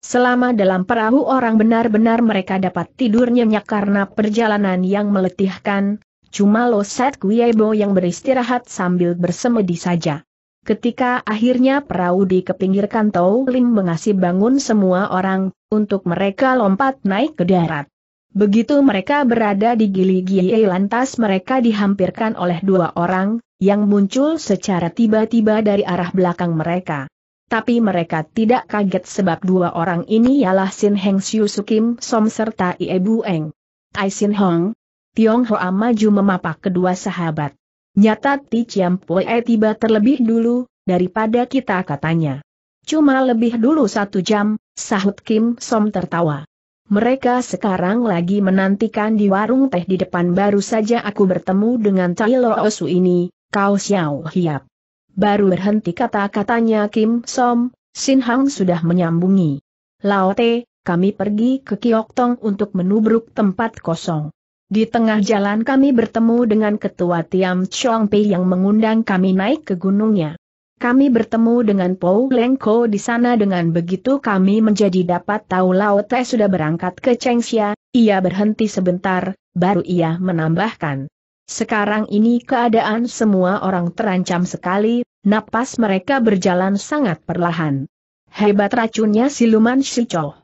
Selama dalam perahu orang benar-benar mereka dapat tidur nyenyak karena perjalanan yang meletihkan, cuma Lo Set Kuyebo yang beristirahat sambil bersemedi saja. Ketika akhirnya perahu di kepinggirkan Tau Lim mengasih bangun semua orang, untuk mereka lompat naik ke darat. Begitu mereka berada di Gili Gili lantas mereka dihampirkan oleh dua orang, yang muncul secara tiba-tiba dari arah belakang mereka. Tapi mereka tidak kaget sebab dua orang ini ialah Sin Heng Siu Sukim Som serta Ie Bu Eng. Ai Sin Hong, Tiong Hoa maju memapak kedua sahabat. Nyata Ti Chiam Pue tiba terlebih dulu, daripada kita katanya. Cuma lebih dulu satu jam, sahut Kim Som tertawa. Mereka sekarang lagi menantikan di warung teh di depan baru saja aku bertemu dengan Tai Lo Osu ini, Kau Xiao Hiap. Baru berhenti kata-katanya Kim Som, Sin Hang sudah menyambungi. Lao Te, kami pergi ke Kiok Tong untuk menubruk tempat kosong. Di tengah jalan kami bertemu dengan ketua Tiam Chong Pei yang mengundang kami naik ke gunungnya. Kami bertemu dengan Pou Lengko di sana dengan begitu kami menjadi dapat tahu Lao Te sudah berangkat ke Chengxia, ia berhenti sebentar, baru ia menambahkan. Sekarang ini keadaan semua orang terancam sekali, napas mereka berjalan sangat perlahan. Hebat racunnya siluman Shicho.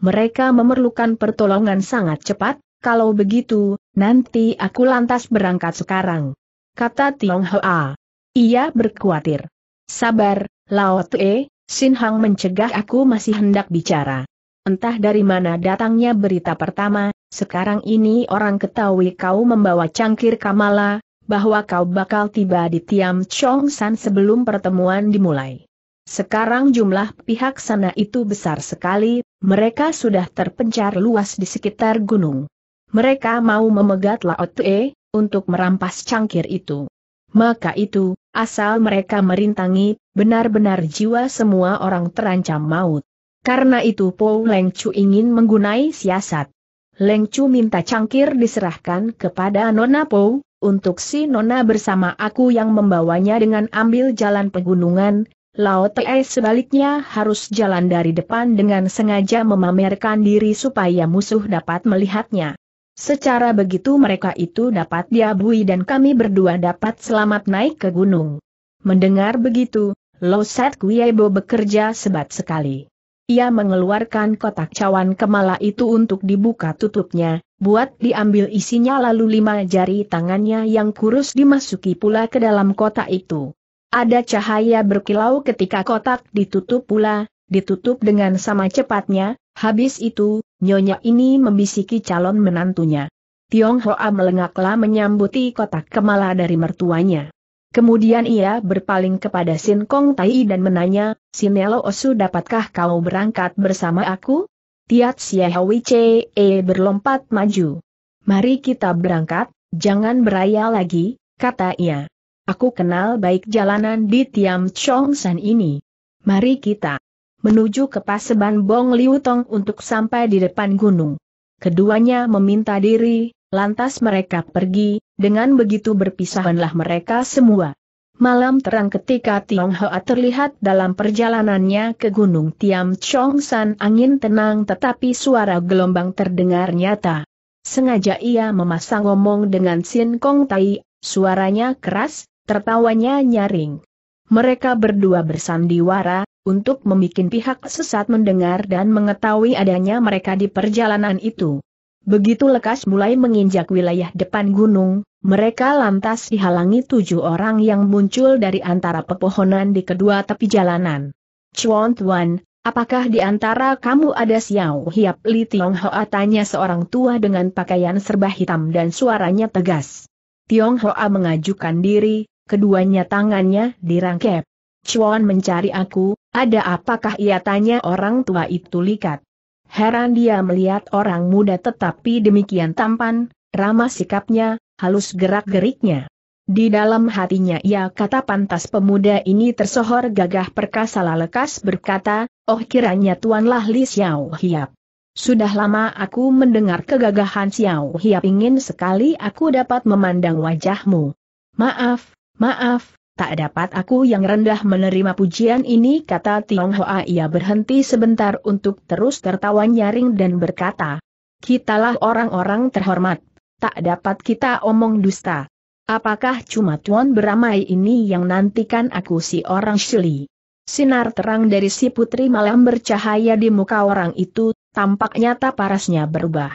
Mereka memerlukan pertolongan sangat cepat, kalau begitu, nanti aku lantas berangkat sekarang. Kata Tiong Hoa. Ia berkhawatir. Sabar, Lao Tue, Sin Hang mencegah aku masih hendak bicara. Entah dari mana datangnya berita pertama, sekarang ini orang ketahui kau membawa cangkir Kamala, bahwa kau bakal tiba di Tiam Chong San sebelum pertemuan dimulai. Sekarang jumlah pihak sana itu besar sekali, mereka sudah terpencar luas di sekitar gunung. Mereka mau memegat Lao Tue, untuk merampas cangkir itu. Maka itu, asal mereka merintangi, benar-benar jiwa semua orang terancam maut. Karena itu Po Leng Chu ingin menggunai siasat. Leng Chu minta cangkir diserahkan kepada Nona Po, untuk si Nona bersama aku yang membawanya dengan ambil jalan pegunungan, Lao Te sebaliknya harus jalan dari depan dengan sengaja memamerkan diri supaya musuh dapat melihatnya. Secara begitu mereka itu dapat diabui dan kami berdua dapat selamat naik ke gunung. Mendengar begitu, Loset Kuyebo bekerja sebat sekali. Ia mengeluarkan kotak cawan kemala itu untuk dibuka tutupnya, buat diambil isinya lalu lima jari tangannya yang kurus dimasuki pula ke dalam kotak itu. Ada cahaya berkilau ketika kotak ditutup pula, ditutup dengan sama cepatnya, habis itu, Nyonya ini membisiki calon menantunya. Tionghoa melengaklah menyambuti kotak kemala dari mertuanya. Kemudian ia berpaling kepada Sin Kong Tai dan menanya, Sinelo Osu dapatkah kau berangkat bersama aku? Tiat Siahawi Chee berlompat maju. Mari kita berangkat, jangan beraya lagi, kata ia. Aku kenal baik jalanan di Tiam Chong San ini. Mari kita menuju ke Paseban Bong Liu untuk sampai di depan gunung. Keduanya meminta diri, lantas mereka pergi, dengan begitu berpisahanlah mereka semua. Malam terang ketika Tiong Hoa terlihat dalam perjalanannya ke Gunung Tiam Chong San angin tenang tetapi suara gelombang terdengar nyata. Sengaja ia memasang ngomong dengan Sin Kong Tai, suaranya keras, tertawanya nyaring. Mereka berdua bersandiwara, untuk membuat pihak sesat mendengar dan mengetahui adanya mereka di perjalanan itu. Begitu lekas mulai menginjak wilayah depan gunung, mereka lantas dihalangi tujuh orang yang muncul dari antara pepohonan di kedua tepi jalanan. Chuan Tuan, apakah di antara kamu ada Xiao Hiap Li Tiong Hoa tanya seorang tua dengan pakaian serba hitam dan suaranya tegas. Tiong Hoa mengajukan diri, keduanya tangannya dirangkep. Chuan mencari aku, ada apakah ia tanya orang tua itu likat? Heran dia melihat orang muda tetapi demikian tampan, ramah sikapnya, halus gerak-geriknya. Di dalam hatinya ia kata pantas pemuda ini tersohor gagah perkasa lekas berkata, oh kiranya tuanlah Li Xiao Hiap. Sudah lama aku mendengar kegagahan Xiao Hiap ingin sekali aku dapat memandang wajahmu. Maaf, maaf, tak dapat aku yang rendah menerima pujian ini kata Tiong Hoa. ia berhenti sebentar untuk terus tertawa nyaring dan berkata, Kitalah orang-orang terhormat, tak dapat kita omong dusta. Apakah cuma tuan beramai ini yang nantikan aku si orang Shili? Sinar terang dari si putri malam bercahaya di muka orang itu, tampak nyata parasnya berubah.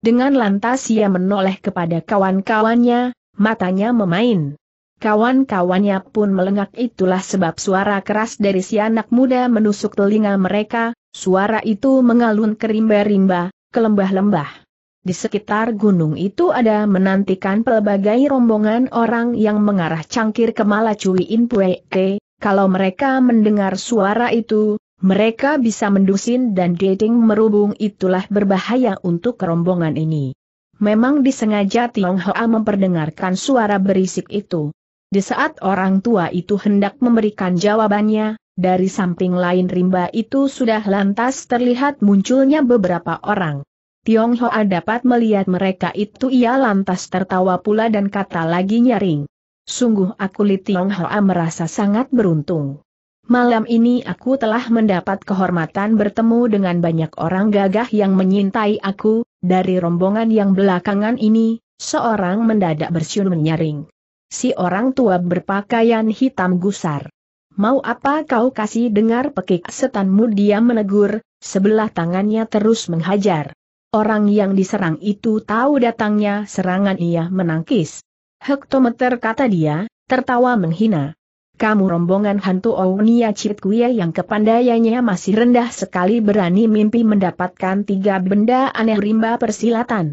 Dengan lantas ia menoleh kepada kawan-kawannya, matanya memain. Kawan-kawannya pun melengak itulah sebab suara keras dari si anak muda menusuk telinga mereka, suara itu mengalun ke rimba-rimba, ke lembah-lembah. Di sekitar gunung itu ada menantikan pelbagai rombongan orang yang mengarah cangkir ke Malacui Inpuete, kalau mereka mendengar suara itu, mereka bisa mendusin dan dating merubung itulah berbahaya untuk rombongan ini. Memang disengaja Tiong Hoa memperdengarkan suara berisik itu. Di saat orang tua itu hendak memberikan jawabannya, dari samping lain rimba itu sudah lantas terlihat munculnya beberapa orang. Hoa dapat melihat mereka itu ia lantas tertawa pula dan kata lagi nyaring. Sungguh aku Li Hoa merasa sangat beruntung. Malam ini aku telah mendapat kehormatan bertemu dengan banyak orang gagah yang menyintai aku, dari rombongan yang belakangan ini, seorang mendadak bersiul menyaring si orang tua berpakaian hitam gusar. Mau apa kau kasih dengar pekik setanmu dia menegur, sebelah tangannya terus menghajar. Orang yang diserang itu tahu datangnya serangan ia menangkis. Hektometer kata dia, tertawa menghina. Kamu rombongan hantu Ounia Citkuya yang kepandaiannya masih rendah sekali berani mimpi mendapatkan tiga benda aneh rimba persilatan.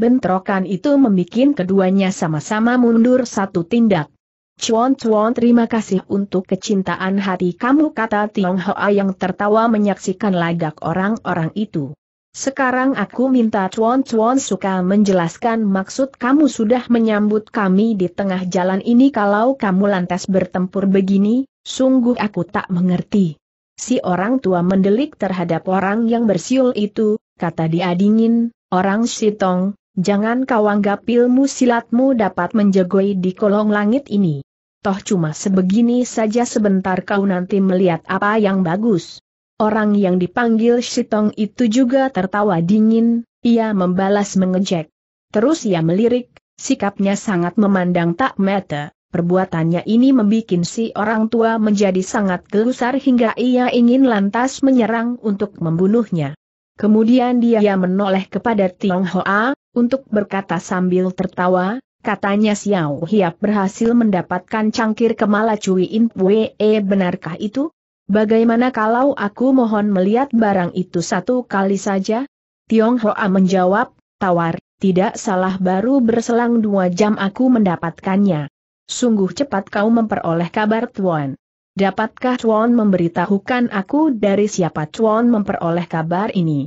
Bentrokan itu membuat keduanya sama-sama mundur satu tindak. Chuan Chuan terima kasih untuk kecintaan hati kamu kata Tiong Hoa yang tertawa menyaksikan lagak orang-orang itu. Sekarang aku minta Chuan Chuan suka menjelaskan maksud kamu sudah menyambut kami di tengah jalan ini kalau kamu lantas bertempur begini, sungguh aku tak mengerti. Si orang tua mendelik terhadap orang yang bersiul itu, kata dia dingin, orang Sitong, Jangan kau anggap ilmu silatmu dapat menjegoi di kolong langit ini. Toh cuma sebegini saja sebentar kau nanti melihat apa yang bagus. Orang yang dipanggil Sitong itu juga tertawa dingin, ia membalas mengejek. Terus ia melirik, sikapnya sangat memandang tak mata. Perbuatannya ini membuat si orang tua menjadi sangat gelusar hingga ia ingin lantas menyerang untuk membunuhnya. Kemudian dia menoleh kepada Tiong Hoa, untuk berkata sambil tertawa, katanya Xiao Hiap berhasil mendapatkan cangkir kemala Cui In Pue e, benarkah itu? Bagaimana kalau aku mohon melihat barang itu satu kali saja? Tiong Hoa menjawab, tawar, tidak salah baru berselang dua jam aku mendapatkannya. Sungguh cepat kau memperoleh kabar Tuan. Dapatkah Tuan memberitahukan aku dari siapa Tuan memperoleh kabar ini?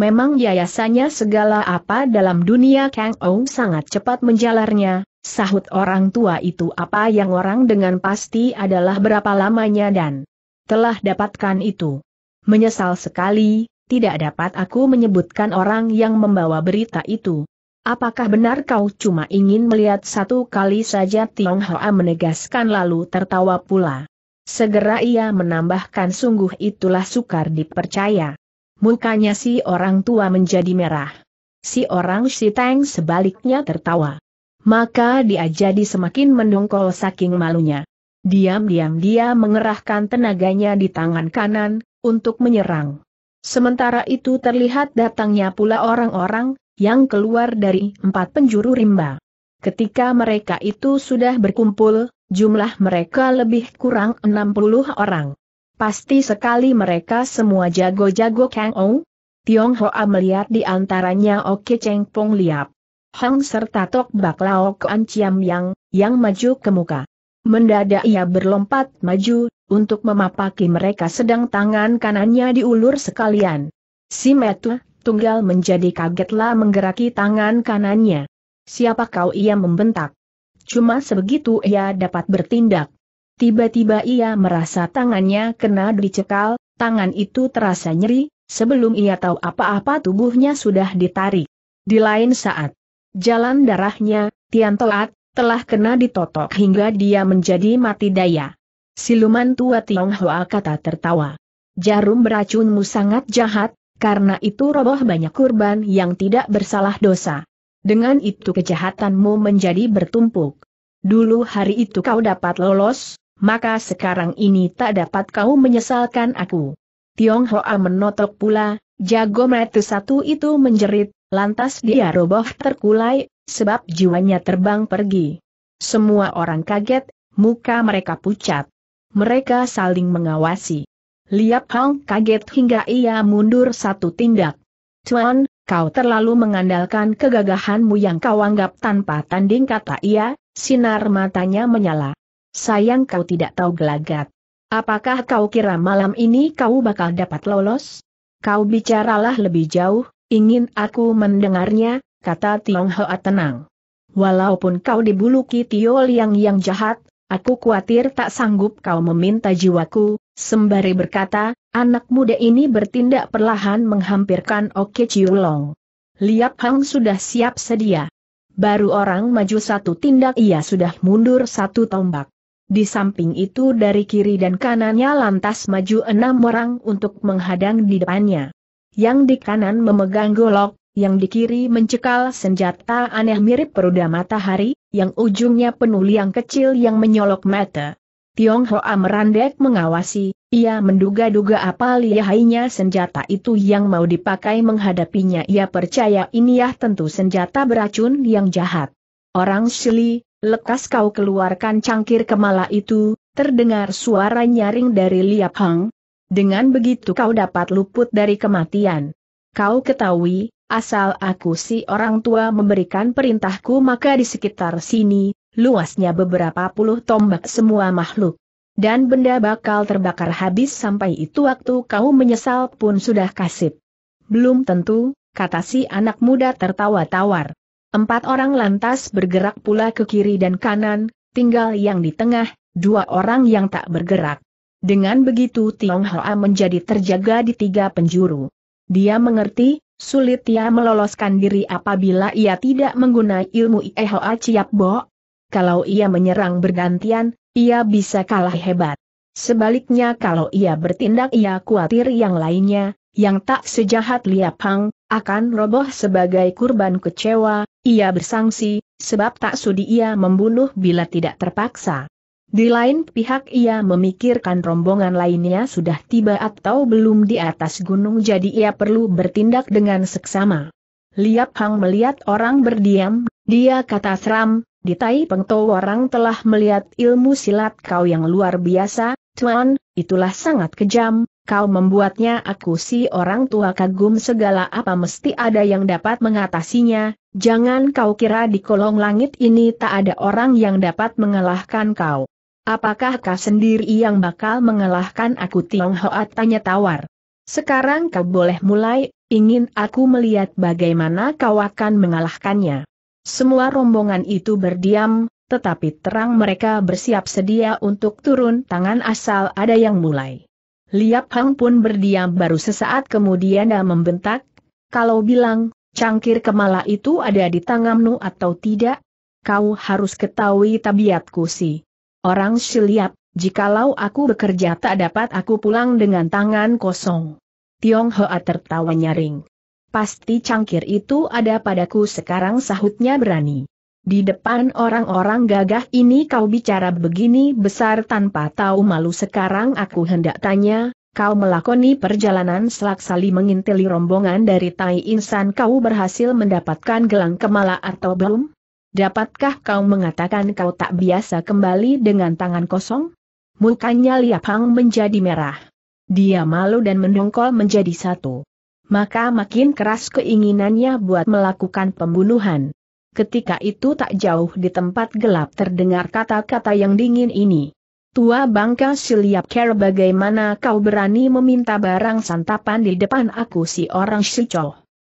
Memang yayasannya segala apa dalam dunia Kang Ou sangat cepat menjalarnya, sahut orang tua itu apa yang orang dengan pasti adalah berapa lamanya dan telah dapatkan itu. Menyesal sekali, tidak dapat aku menyebutkan orang yang membawa berita itu. Apakah benar kau cuma ingin melihat satu kali saja Tiong Hoa menegaskan lalu tertawa pula. Segera ia menambahkan sungguh itulah sukar dipercaya. Mukanya si orang tua menjadi merah. Si orang si Tang sebaliknya tertawa. Maka dia jadi semakin mendongkol saking malunya. Diam-diam dia mengerahkan tenaganya di tangan kanan, untuk menyerang. Sementara itu terlihat datangnya pula orang-orang, yang keluar dari empat penjuru rimba. Ketika mereka itu sudah berkumpul, jumlah mereka lebih kurang 60 orang. Pasti sekali mereka semua jago-jago Kang Ong. Tiong Hoa melihat di antaranya Oke Cheng Pong Liap. Hang serta Tok Bak Lao Kuan Chiam Yang, yang maju ke muka. Mendadak ia berlompat maju, untuk memapaki mereka sedang tangan kanannya diulur sekalian. Si Metu, tunggal menjadi kagetlah menggeraki tangan kanannya. Siapa kau ia membentak? Cuma sebegitu ia dapat bertindak. Tiba-tiba ia merasa tangannya kena dicekal, tangan itu terasa nyeri, sebelum ia tahu apa-apa tubuhnya sudah ditarik. Di lain saat, jalan darahnya, Tian Toat, telah kena ditotok hingga dia menjadi mati daya. Siluman tua Tionghoa kata tertawa. Jarum beracunmu sangat jahat, karena itu roboh banyak kurban yang tidak bersalah dosa. Dengan itu kejahatanmu menjadi bertumpuk. Dulu hari itu kau dapat lolos, maka sekarang ini tak dapat kau menyesalkan aku. Hoa menotok pula, jago metu satu itu menjerit, lantas dia roboh terkulai, sebab jiwanya terbang pergi. Semua orang kaget, muka mereka pucat. Mereka saling mengawasi. Liap Hang kaget hingga ia mundur satu tindak. Tuan, kau terlalu mengandalkan kegagahanmu yang kau anggap tanpa tanding kata ia, sinar matanya menyala. Sayang kau tidak tahu gelagat. Apakah kau kira malam ini kau bakal dapat lolos? Kau bicaralah lebih jauh, ingin aku mendengarnya, kata Tiong Hoa tenang. Walaupun kau dibuluki Tio Liang yang jahat, aku khawatir tak sanggup kau meminta jiwaku, sembari berkata, anak muda ini bertindak perlahan menghampirkan Oke Chiulong. Liap Hang sudah siap sedia. Baru orang maju satu tindak ia sudah mundur satu tombak. Di samping itu dari kiri dan kanannya lantas maju enam orang untuk menghadang di depannya. Yang di kanan memegang golok, yang di kiri mencekal senjata aneh mirip peruda matahari, yang ujungnya penuh liang kecil yang menyolok mata. Tiong Hoa merandek mengawasi, ia menduga-duga apa lihainya senjata itu yang mau dipakai menghadapinya ia percaya ini ya tentu senjata beracun yang jahat. Orang Shili, Lekas kau keluarkan cangkir kemala itu, terdengar suara nyaring dari Liap Hang. Dengan begitu kau dapat luput dari kematian. Kau ketahui, asal aku si orang tua memberikan perintahku maka di sekitar sini, luasnya beberapa puluh tombak semua makhluk. Dan benda bakal terbakar habis sampai itu waktu kau menyesal pun sudah kasip. Belum tentu, kata si anak muda tertawa tawar. Empat orang lantas bergerak pula ke kiri dan kanan, tinggal yang di tengah, dua orang yang tak bergerak. Dengan begitu Tiong Hoa menjadi terjaga di tiga penjuru. Dia mengerti, sulit ia meloloskan diri apabila ia tidak menggunakan ilmu Hoa Ciap Bo. Kalau ia menyerang bergantian, ia bisa kalah hebat. Sebaliknya kalau ia bertindak ia khawatir yang lainnya, yang tak sejahat Liapang, akan roboh sebagai kurban kecewa, ia bersangsi, sebab tak sudi ia membunuh bila tidak terpaksa. Di lain pihak ia memikirkan rombongan lainnya sudah tiba atau belum di atas gunung jadi ia perlu bertindak dengan seksama. Liap Hang melihat orang berdiam, dia kata seram, di Tai Pengto orang telah melihat ilmu silat kau yang luar biasa, Tuan, itulah sangat kejam, kau membuatnya aku si orang tua kagum segala apa mesti ada yang dapat mengatasinya, jangan kau kira di kolong langit ini tak ada orang yang dapat mengalahkan kau. Apakah kau sendiri yang bakal mengalahkan aku Tionghoa tanya tawar. Sekarang kau boleh mulai, ingin aku melihat bagaimana kau akan mengalahkannya. Semua rombongan itu berdiam, tetapi terang mereka bersiap sedia untuk turun tangan asal ada yang mulai. Liap Hang pun berdiam baru sesaat kemudian dia membentak, kalau bilang, cangkir kemala itu ada di tanganmu atau tidak, kau harus ketahui tabiatku sih. Orang siliap, jikalau aku bekerja tak dapat aku pulang dengan tangan kosong. Tiong Hoa tertawa nyaring. Pasti cangkir itu ada padaku sekarang sahutnya berani. Di depan orang-orang gagah ini kau bicara begini besar tanpa tahu malu sekarang aku hendak tanya, kau melakoni perjalanan selaksali menginteli rombongan dari Tai Insan kau berhasil mendapatkan gelang kemala atau belum? Dapatkah kau mengatakan kau tak biasa kembali dengan tangan kosong? Mukanya liapang menjadi merah. Dia malu dan mendongkol menjadi satu. Maka makin keras keinginannya buat melakukan pembunuhan ketika itu tak jauh di tempat gelap terdengar kata-kata yang dingin ini. Tua bangka siliap care bagaimana kau berani meminta barang santapan di depan aku si orang sicoh.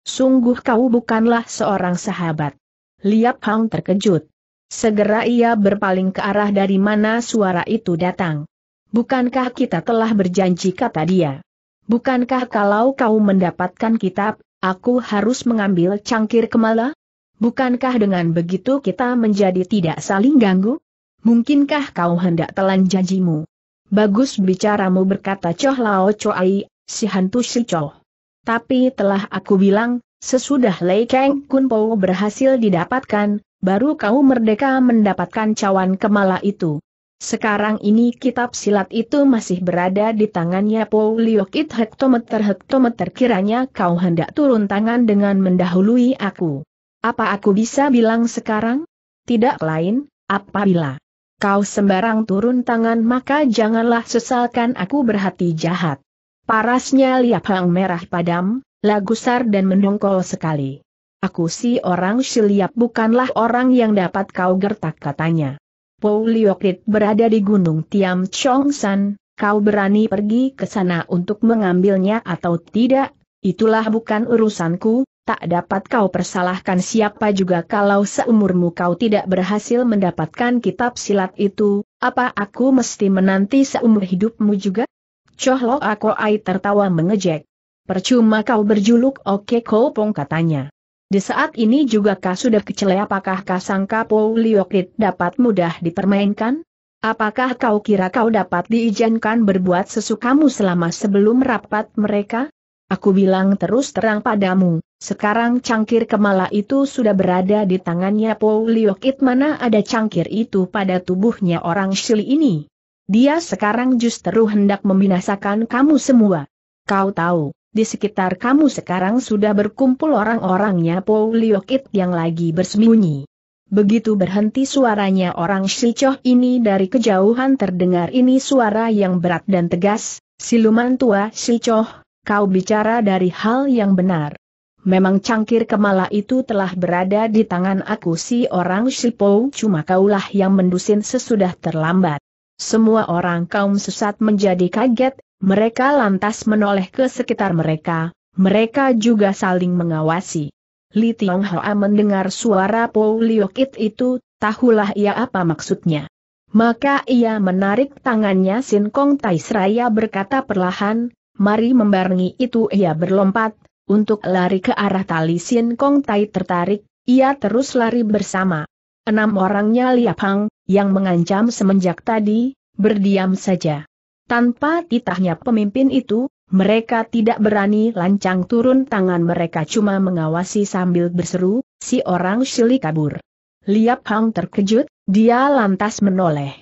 Sungguh kau bukanlah seorang sahabat. Liap Hang terkejut. Segera ia berpaling ke arah dari mana suara itu datang. Bukankah kita telah berjanji kata dia? Bukankah kalau kau mendapatkan kitab, aku harus mengambil cangkir kemala? Bukankah dengan begitu kita menjadi tidak saling ganggu? Mungkinkah kau hendak telan janjimu? Bagus bicaramu berkata Choh Lao coai si hantu si Choh. Tapi telah aku bilang, sesudah Lei Kang Kun Po berhasil didapatkan, baru kau merdeka mendapatkan cawan kemala itu. Sekarang ini kitab silat itu masih berada di tangannya Po Liokit hektometer-hektometer kiranya kau hendak turun tangan dengan mendahului aku. Apa aku bisa bilang sekarang? Tidak lain, apabila kau sembarang turun tangan maka janganlah sesalkan aku berhati jahat. Parasnya liap hang merah padam, lagusar dan mendongkol sekali. Aku si orang siliap bukanlah orang yang dapat kau gertak katanya. Pou Liokrit berada di gunung Tiam Chongsan, kau berani pergi ke sana untuk mengambilnya atau tidak, itulah bukan urusanku, tak dapat kau persalahkan siapa juga kalau seumurmu kau tidak berhasil mendapatkan kitab silat itu, apa aku mesti menanti seumur hidupmu juga? Choh Lo Akoai tertawa mengejek. Percuma kau berjuluk Oke Kopong katanya. Di saat ini juga kau sudah kecele apakah kau sangka Pou dapat mudah dipermainkan? Apakah kau kira kau dapat diizinkan berbuat sesukamu selama sebelum rapat mereka? Aku bilang terus terang padamu, sekarang cangkir kemala itu sudah berada di tangannya Paul Liokit mana ada cangkir itu pada tubuhnya orang Shili ini. Dia sekarang justru hendak membinasakan kamu semua. Kau tahu, di sekitar kamu sekarang sudah berkumpul orang-orangnya Paul Liokit yang lagi bersembunyi. Begitu berhenti suaranya orang Shichoh ini dari kejauhan terdengar ini suara yang berat dan tegas, siluman tua Shichoh, Kau bicara dari hal yang benar. Memang cangkir kemala itu telah berada di tangan aku si orang Shipou cuma kaulah yang mendusin sesudah terlambat. Semua orang kaum sesat menjadi kaget, mereka lantas menoleh ke sekitar mereka, mereka juga saling mengawasi. Li Tiong Hoa mendengar suara Pou Liokit itu, tahulah ia apa maksudnya. Maka ia menarik tangannya Sin Kong Tai Seraya berkata perlahan, mari membarengi itu ia berlompat, untuk lari ke arah tali Sin Kong Tai tertarik, ia terus lari bersama. Enam orangnya Liapang, yang mengancam semenjak tadi, berdiam saja. Tanpa titahnya pemimpin itu, mereka tidak berani lancang turun tangan mereka cuma mengawasi sambil berseru, si orang Shili kabur. Liap Hang terkejut, dia lantas menoleh.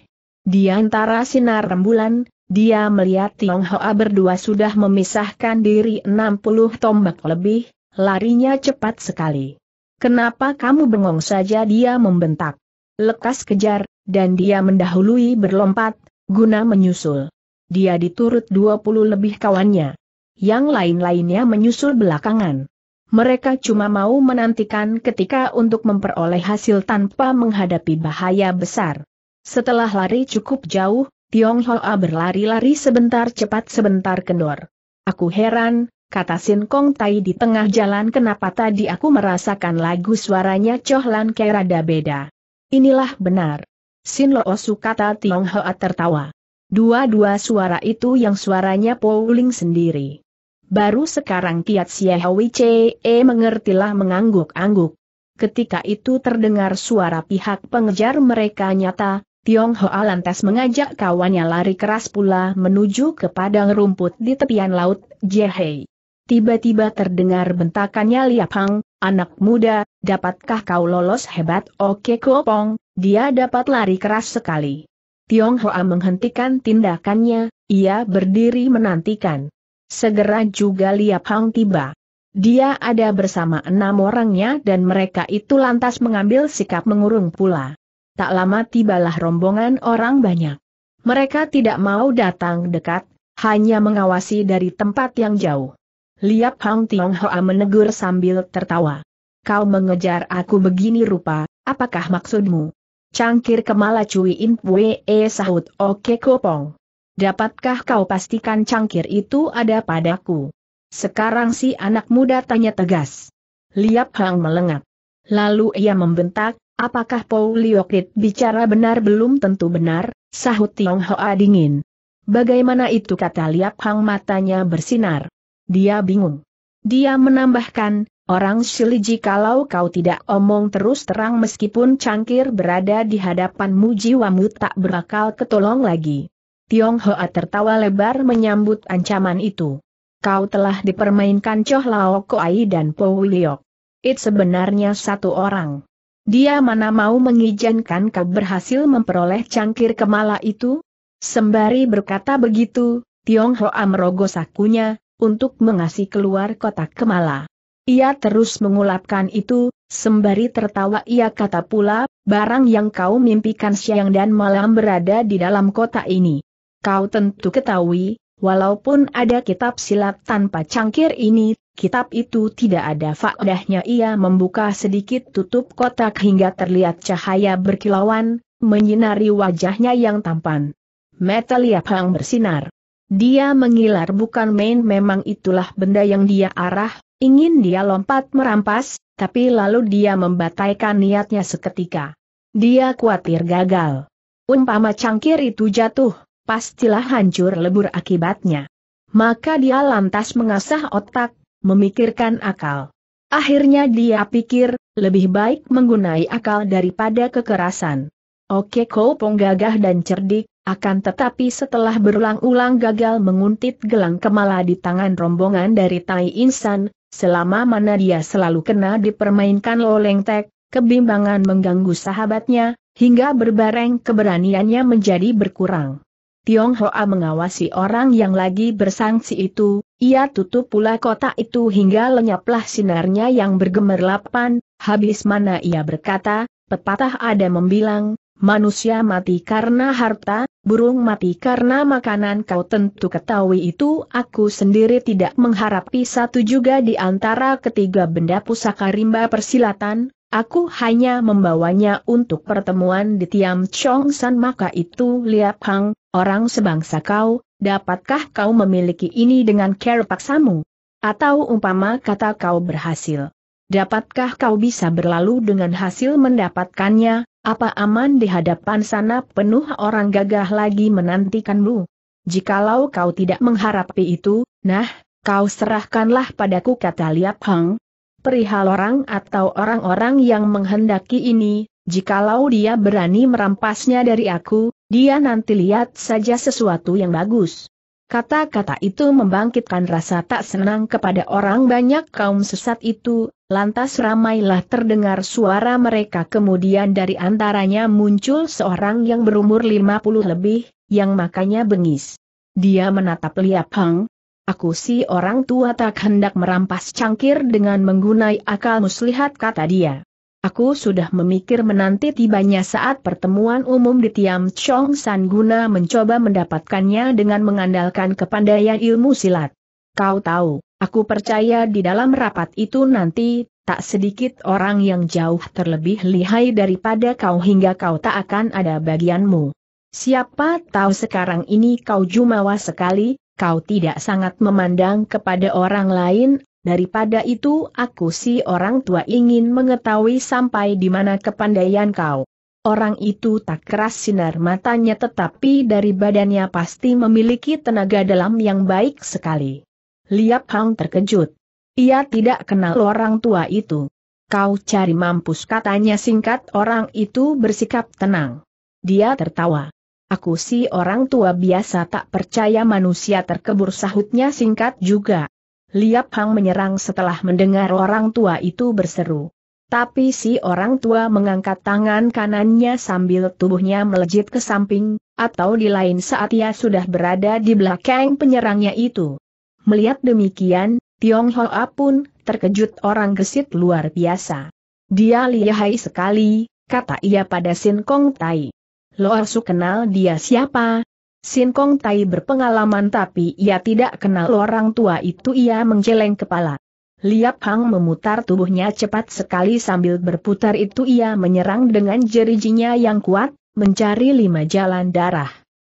Di antara sinar rembulan, dia melihat Hoa berdua sudah memisahkan diri 60 tombak lebih, larinya cepat sekali. Kenapa kamu bengong saja dia membentak. Lekas kejar, dan dia mendahului berlompat, guna menyusul. Dia diturut 20 lebih kawannya. Yang lain-lainnya menyusul belakangan. Mereka cuma mau menantikan ketika untuk memperoleh hasil tanpa menghadapi bahaya besar. Setelah lari cukup jauh, Tiong Hoa berlari-lari sebentar cepat sebentar kendor. Aku heran, kata Sin Kong Tai di tengah jalan kenapa tadi aku merasakan lagu suaranya Choh Lan Ke rada beda. Inilah benar. Sin Lo Osu kata Tiong Hoa tertawa. Dua-dua suara itu yang suaranya Pauling sendiri. Baru sekarang Kiat Siehawi Ce e mengertilah mengangguk-angguk. Ketika itu terdengar suara pihak pengejar mereka nyata, Tiong Hoa lantas mengajak kawannya lari keras pula menuju ke padang rumput di tepian laut, Jehei. Tiba-tiba terdengar bentakannya Liap Hang, anak muda, dapatkah kau lolos hebat Oke Kopong, dia dapat lari keras sekali. Tiong Hoa menghentikan tindakannya, ia berdiri menantikan. Segera juga Liap Hang tiba. Dia ada bersama enam orangnya dan mereka itu lantas mengambil sikap mengurung pula tak lama tibalah rombongan orang banyak. Mereka tidak mau datang dekat, hanya mengawasi dari tempat yang jauh. Liap Hang Tiong Hoa menegur sambil tertawa. Kau mengejar aku begini rupa, apakah maksudmu? Cangkir kemala cui in pue e sahut oke kopong. Dapatkah kau pastikan cangkir itu ada padaku? Sekarang si anak muda tanya tegas. Liap Hang melengak. Lalu ia membentak, Apakah Paul Liokrit bicara benar belum tentu benar, sahut Tiong Hoa dingin. Bagaimana itu kata Liap Hang matanya bersinar. Dia bingung. Dia menambahkan, orang siliji kalau kau tidak omong terus terang meskipun cangkir berada di hadapanmu jiwamu tak berakal ketolong lagi. Tiong Hoa tertawa lebar menyambut ancaman itu. Kau telah dipermainkan Choh Lao Koai dan Paul Liok. It sebenarnya satu orang. Dia mana mau mengizinkan kau berhasil memperoleh cangkir kemala itu? Sembari berkata begitu, Tionghoa merogoh sakunya, untuk mengasih keluar kotak kemala. Ia terus mengulapkan itu, sembari tertawa ia kata pula, barang yang kau mimpikan siang dan malam berada di dalam kota ini. Kau tentu ketahui, Walaupun ada kitab silat tanpa cangkir ini, kitab itu tidak ada faedahnya ia membuka sedikit tutup kotak hingga terlihat cahaya berkilauan, menyinari wajahnya yang tampan. Mata Liap bersinar. Dia mengilar bukan main memang itulah benda yang dia arah, ingin dia lompat merampas, tapi lalu dia membataikan niatnya seketika. Dia khawatir gagal. Umpama cangkir itu jatuh, pastilah hancur lebur akibatnya. Maka dia lantas mengasah otak, memikirkan akal. Akhirnya dia pikir, lebih baik menggunai akal daripada kekerasan. Oke Kopong gagah dan cerdik, akan tetapi setelah berulang-ulang gagal menguntit gelang kemala di tangan rombongan dari Tai Insan, selama mana dia selalu kena dipermainkan oleng tek, kebimbangan mengganggu sahabatnya, hingga berbareng keberaniannya menjadi berkurang. Tionghoa mengawasi orang yang lagi bersangsi itu, ia tutup pula kotak itu hingga lenyaplah sinarnya yang bergemerlapan, habis mana ia berkata, pepatah ada membilang, manusia mati karena harta, burung mati karena makanan kau tentu ketahui itu aku sendiri tidak mengharapi satu juga di antara ketiga benda pusaka rimba persilatan, Aku hanya membawanya untuk pertemuan di Tiam Chong San maka itu Liap Hang, orang sebangsa kau, dapatkah kau memiliki ini dengan care paksamu? Atau umpama kata kau berhasil. Dapatkah kau bisa berlalu dengan hasil mendapatkannya, apa aman di hadapan sana penuh orang gagah lagi menantikanmu? Jikalau kau tidak mengharapi itu, nah, kau serahkanlah padaku kata Liap Hang, Perihal orang atau orang-orang yang menghendaki ini, jikalau dia berani merampasnya dari aku, dia nanti lihat saja sesuatu yang bagus. Kata-kata itu membangkitkan rasa tak senang kepada orang banyak kaum sesat itu, lantas ramailah terdengar suara mereka kemudian dari antaranya muncul seorang yang berumur 50 lebih, yang makanya bengis. Dia menatap Liap Hang, Aku si orang tua tak hendak merampas cangkir dengan menggunai akal muslihat kata dia. Aku sudah memikir menanti tibanya saat pertemuan umum di Tiam Chong San guna mencoba mendapatkannya dengan mengandalkan kepandaian ilmu silat. Kau tahu, aku percaya di dalam rapat itu nanti, tak sedikit orang yang jauh terlebih lihai daripada kau hingga kau tak akan ada bagianmu. Siapa tahu sekarang ini kau jumawa sekali, kau tidak sangat memandang kepada orang lain, daripada itu aku si orang tua ingin mengetahui sampai di mana kepandaian kau. Orang itu tak keras sinar matanya tetapi dari badannya pasti memiliki tenaga dalam yang baik sekali. Liap Hang terkejut. Ia tidak kenal orang tua itu. Kau cari mampus katanya singkat orang itu bersikap tenang. Dia tertawa. Aku si orang tua biasa tak percaya manusia terkebur sahutnya singkat juga. Liap Hang menyerang setelah mendengar orang tua itu berseru. Tapi si orang tua mengangkat tangan kanannya sambil tubuhnya melejit ke samping, atau di lain saat ia sudah berada di belakang penyerangnya itu. Melihat demikian, Tiong Hoa pun terkejut orang gesit luar biasa. Dia lihai sekali, kata ia pada Sin Kong Tai. Lo harus kenal dia siapa? Sin Kong Tai berpengalaman tapi ia tidak kenal orang tua itu ia menggeleng kepala. Liap Hang memutar tubuhnya cepat sekali sambil berputar itu ia menyerang dengan jerijinya yang kuat, mencari lima jalan darah.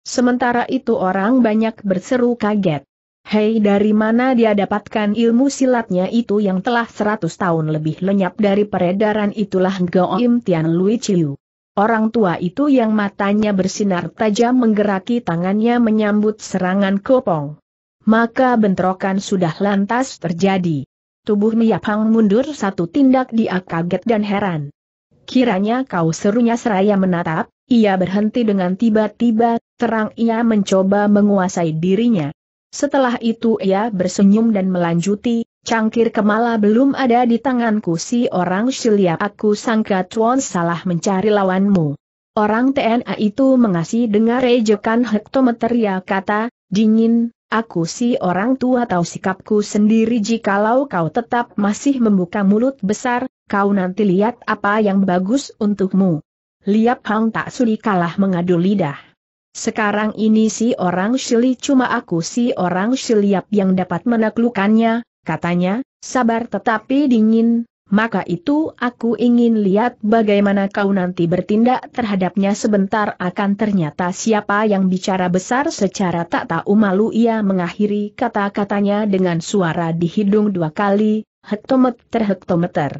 Sementara itu orang banyak berseru kaget. Hei dari mana dia dapatkan ilmu silatnya itu yang telah seratus tahun lebih lenyap dari peredaran itulah Goim Tian Lui Chiu. Orang tua itu yang matanya bersinar tajam menggeraki tangannya menyambut serangan kopong. Maka bentrokan sudah lantas terjadi. Tubuh Niapang mundur satu tindak dia kaget dan heran. Kiranya kau serunya seraya menatap, ia berhenti dengan tiba-tiba, terang ia mencoba menguasai dirinya. Setelah itu ia bersenyum dan melanjuti, Cangkir kemala belum ada di tanganku si orang silia aku sangka Tuan salah mencari lawanmu. Orang TNA itu mengasih dengar rejekan hektometer ya kata, dingin, aku si orang tua tahu sikapku sendiri jikalau kau tetap masih membuka mulut besar, kau nanti lihat apa yang bagus untukmu. Liap Hang tak sulit kalah mengadu lidah. Sekarang ini si orang Shili cuma aku si orang Shiliap yang dapat menaklukannya, katanya, sabar tetapi dingin, maka itu aku ingin lihat bagaimana kau nanti bertindak terhadapnya sebentar akan ternyata siapa yang bicara besar secara tak tahu malu ia mengakhiri kata-katanya dengan suara di hidung dua kali, hektometer hektometer.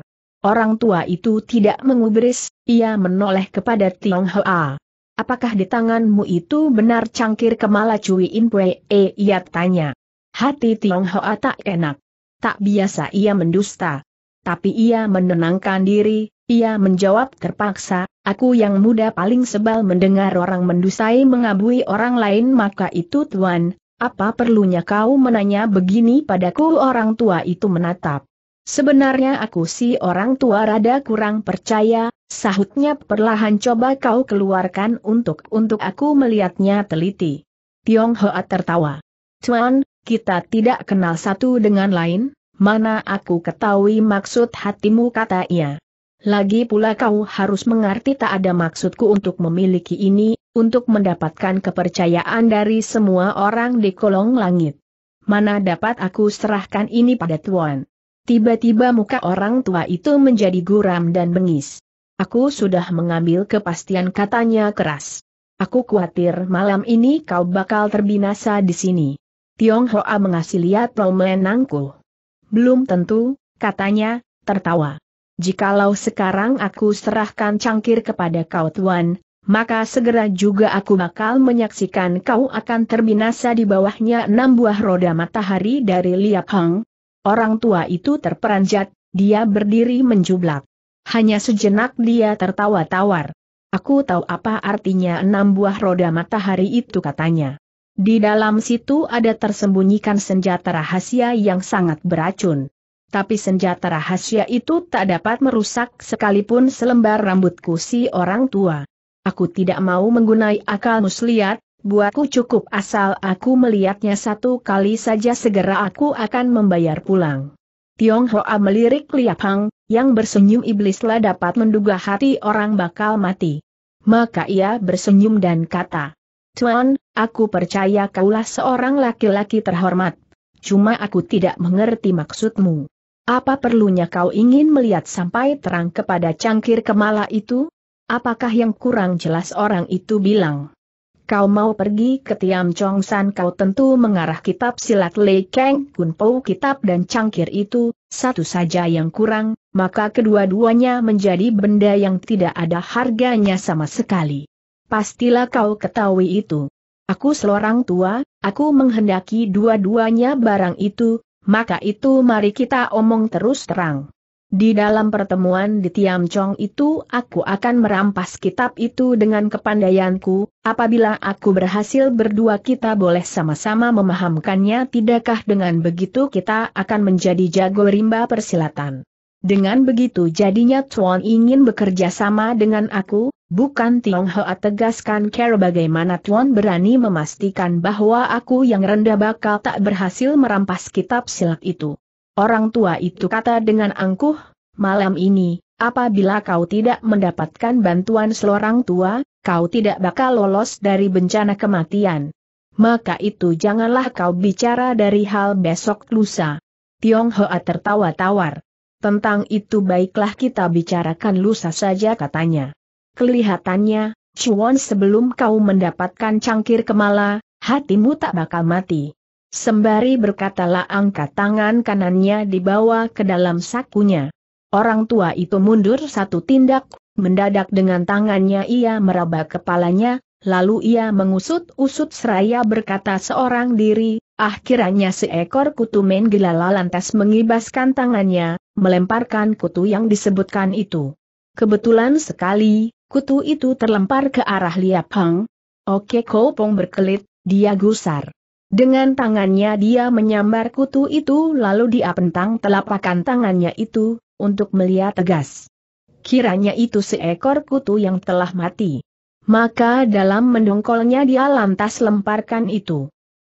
Orang tua itu tidak mengubris, ia menoleh kepada Tiong Hoa. Apakah di tanganmu itu benar cangkir kemala cuiin E, ia tanya. Hati Tiong Hoa tak enak. Tak biasa ia mendusta. Tapi ia menenangkan diri, ia menjawab terpaksa, aku yang muda paling sebal mendengar orang mendusai mengabui orang lain maka itu tuan, apa perlunya kau menanya begini padaku orang tua itu menatap. Sebenarnya aku si orang tua rada kurang percaya, sahutnya perlahan coba kau keluarkan untuk untuk aku melihatnya teliti. Tionghoa tertawa. Tuan, kita tidak kenal satu dengan lain, mana aku ketahui maksud hatimu kata ia. Lagi pula kau harus mengerti tak ada maksudku untuk memiliki ini, untuk mendapatkan kepercayaan dari semua orang di kolong langit. Mana dapat aku serahkan ini pada tuan? Tiba-tiba muka orang tua itu menjadi guram dan bengis. Aku sudah mengambil kepastian katanya keras. Aku khawatir malam ini kau bakal terbinasa di sini. Tiong Hoa mengasih lihat menangku. Belum tentu, katanya, tertawa. Jikalau sekarang aku serahkan cangkir kepada kau tuan, maka segera juga aku bakal menyaksikan kau akan terbinasa di bawahnya enam buah roda matahari dari Liap Hang. Orang tua itu terperanjat, dia berdiri menjublak. Hanya sejenak dia tertawa tawar. Aku tahu apa artinya enam buah roda matahari itu katanya. Di dalam situ ada tersembunyikan senjata rahasia yang sangat beracun. Tapi senjata rahasia itu tak dapat merusak sekalipun selembar rambutku si orang tua. Aku tidak mau menggunai akal muslihat, buatku cukup asal aku melihatnya satu kali saja segera aku akan membayar pulang. Hoa melirik Liapang, yang bersenyum iblislah dapat menduga hati orang bakal mati. Maka ia bersenyum dan kata, Tuan, aku percaya kaulah seorang laki-laki terhormat. Cuma aku tidak mengerti maksudmu. Apa perlunya kau ingin melihat sampai terang kepada cangkir kemala itu? Apakah yang kurang jelas orang itu bilang? Kau mau pergi ke Tiam Chong San kau tentu mengarah kitab silat Lei Kang Kun Pou kitab dan cangkir itu, satu saja yang kurang, maka kedua-duanya menjadi benda yang tidak ada harganya sama sekali. Pastilah kau ketahui itu. Aku seorang tua, aku menghendaki dua-duanya barang itu, maka itu mari kita omong terus terang. Di dalam pertemuan di Tiam Chong itu aku akan merampas kitab itu dengan kepandaianku, apabila aku berhasil berdua kita boleh sama-sama memahamkannya tidakkah dengan begitu kita akan menjadi jago rimba persilatan. Dengan begitu jadinya Tuan ingin bekerja sama dengan aku, Bukan Tionghoa tegaskan Care bagaimana Tuan berani memastikan bahwa aku yang rendah bakal tak berhasil merampas kitab silat itu. Orang tua itu kata dengan angkuh, malam ini, apabila kau tidak mendapatkan bantuan seorang tua, kau tidak bakal lolos dari bencana kematian. Maka itu janganlah kau bicara dari hal besok lusa. Tionghoa tertawa tawar. Tentang itu baiklah kita bicarakan lusa saja katanya. Kelihatannya, Chuan sebelum kau mendapatkan cangkir kemala, hatimu tak bakal mati. Sembari berkatalah angkat tangan kanannya dibawa ke dalam sakunya. Orang tua itu mundur satu tindak, mendadak dengan tangannya ia meraba kepalanya, lalu ia mengusut-usut seraya berkata seorang diri, ah seekor kutu main gelala lantas mengibaskan tangannya, melemparkan kutu yang disebutkan itu. Kebetulan sekali, Kutu itu terlempar ke arah Liap Hang. Oke Kopong berkelit, dia gusar. Dengan tangannya dia menyambar kutu itu lalu dia pentang telapakan tangannya itu, untuk melihat tegas. Kiranya itu seekor kutu yang telah mati. Maka dalam mendongkolnya dia lantas lemparkan itu.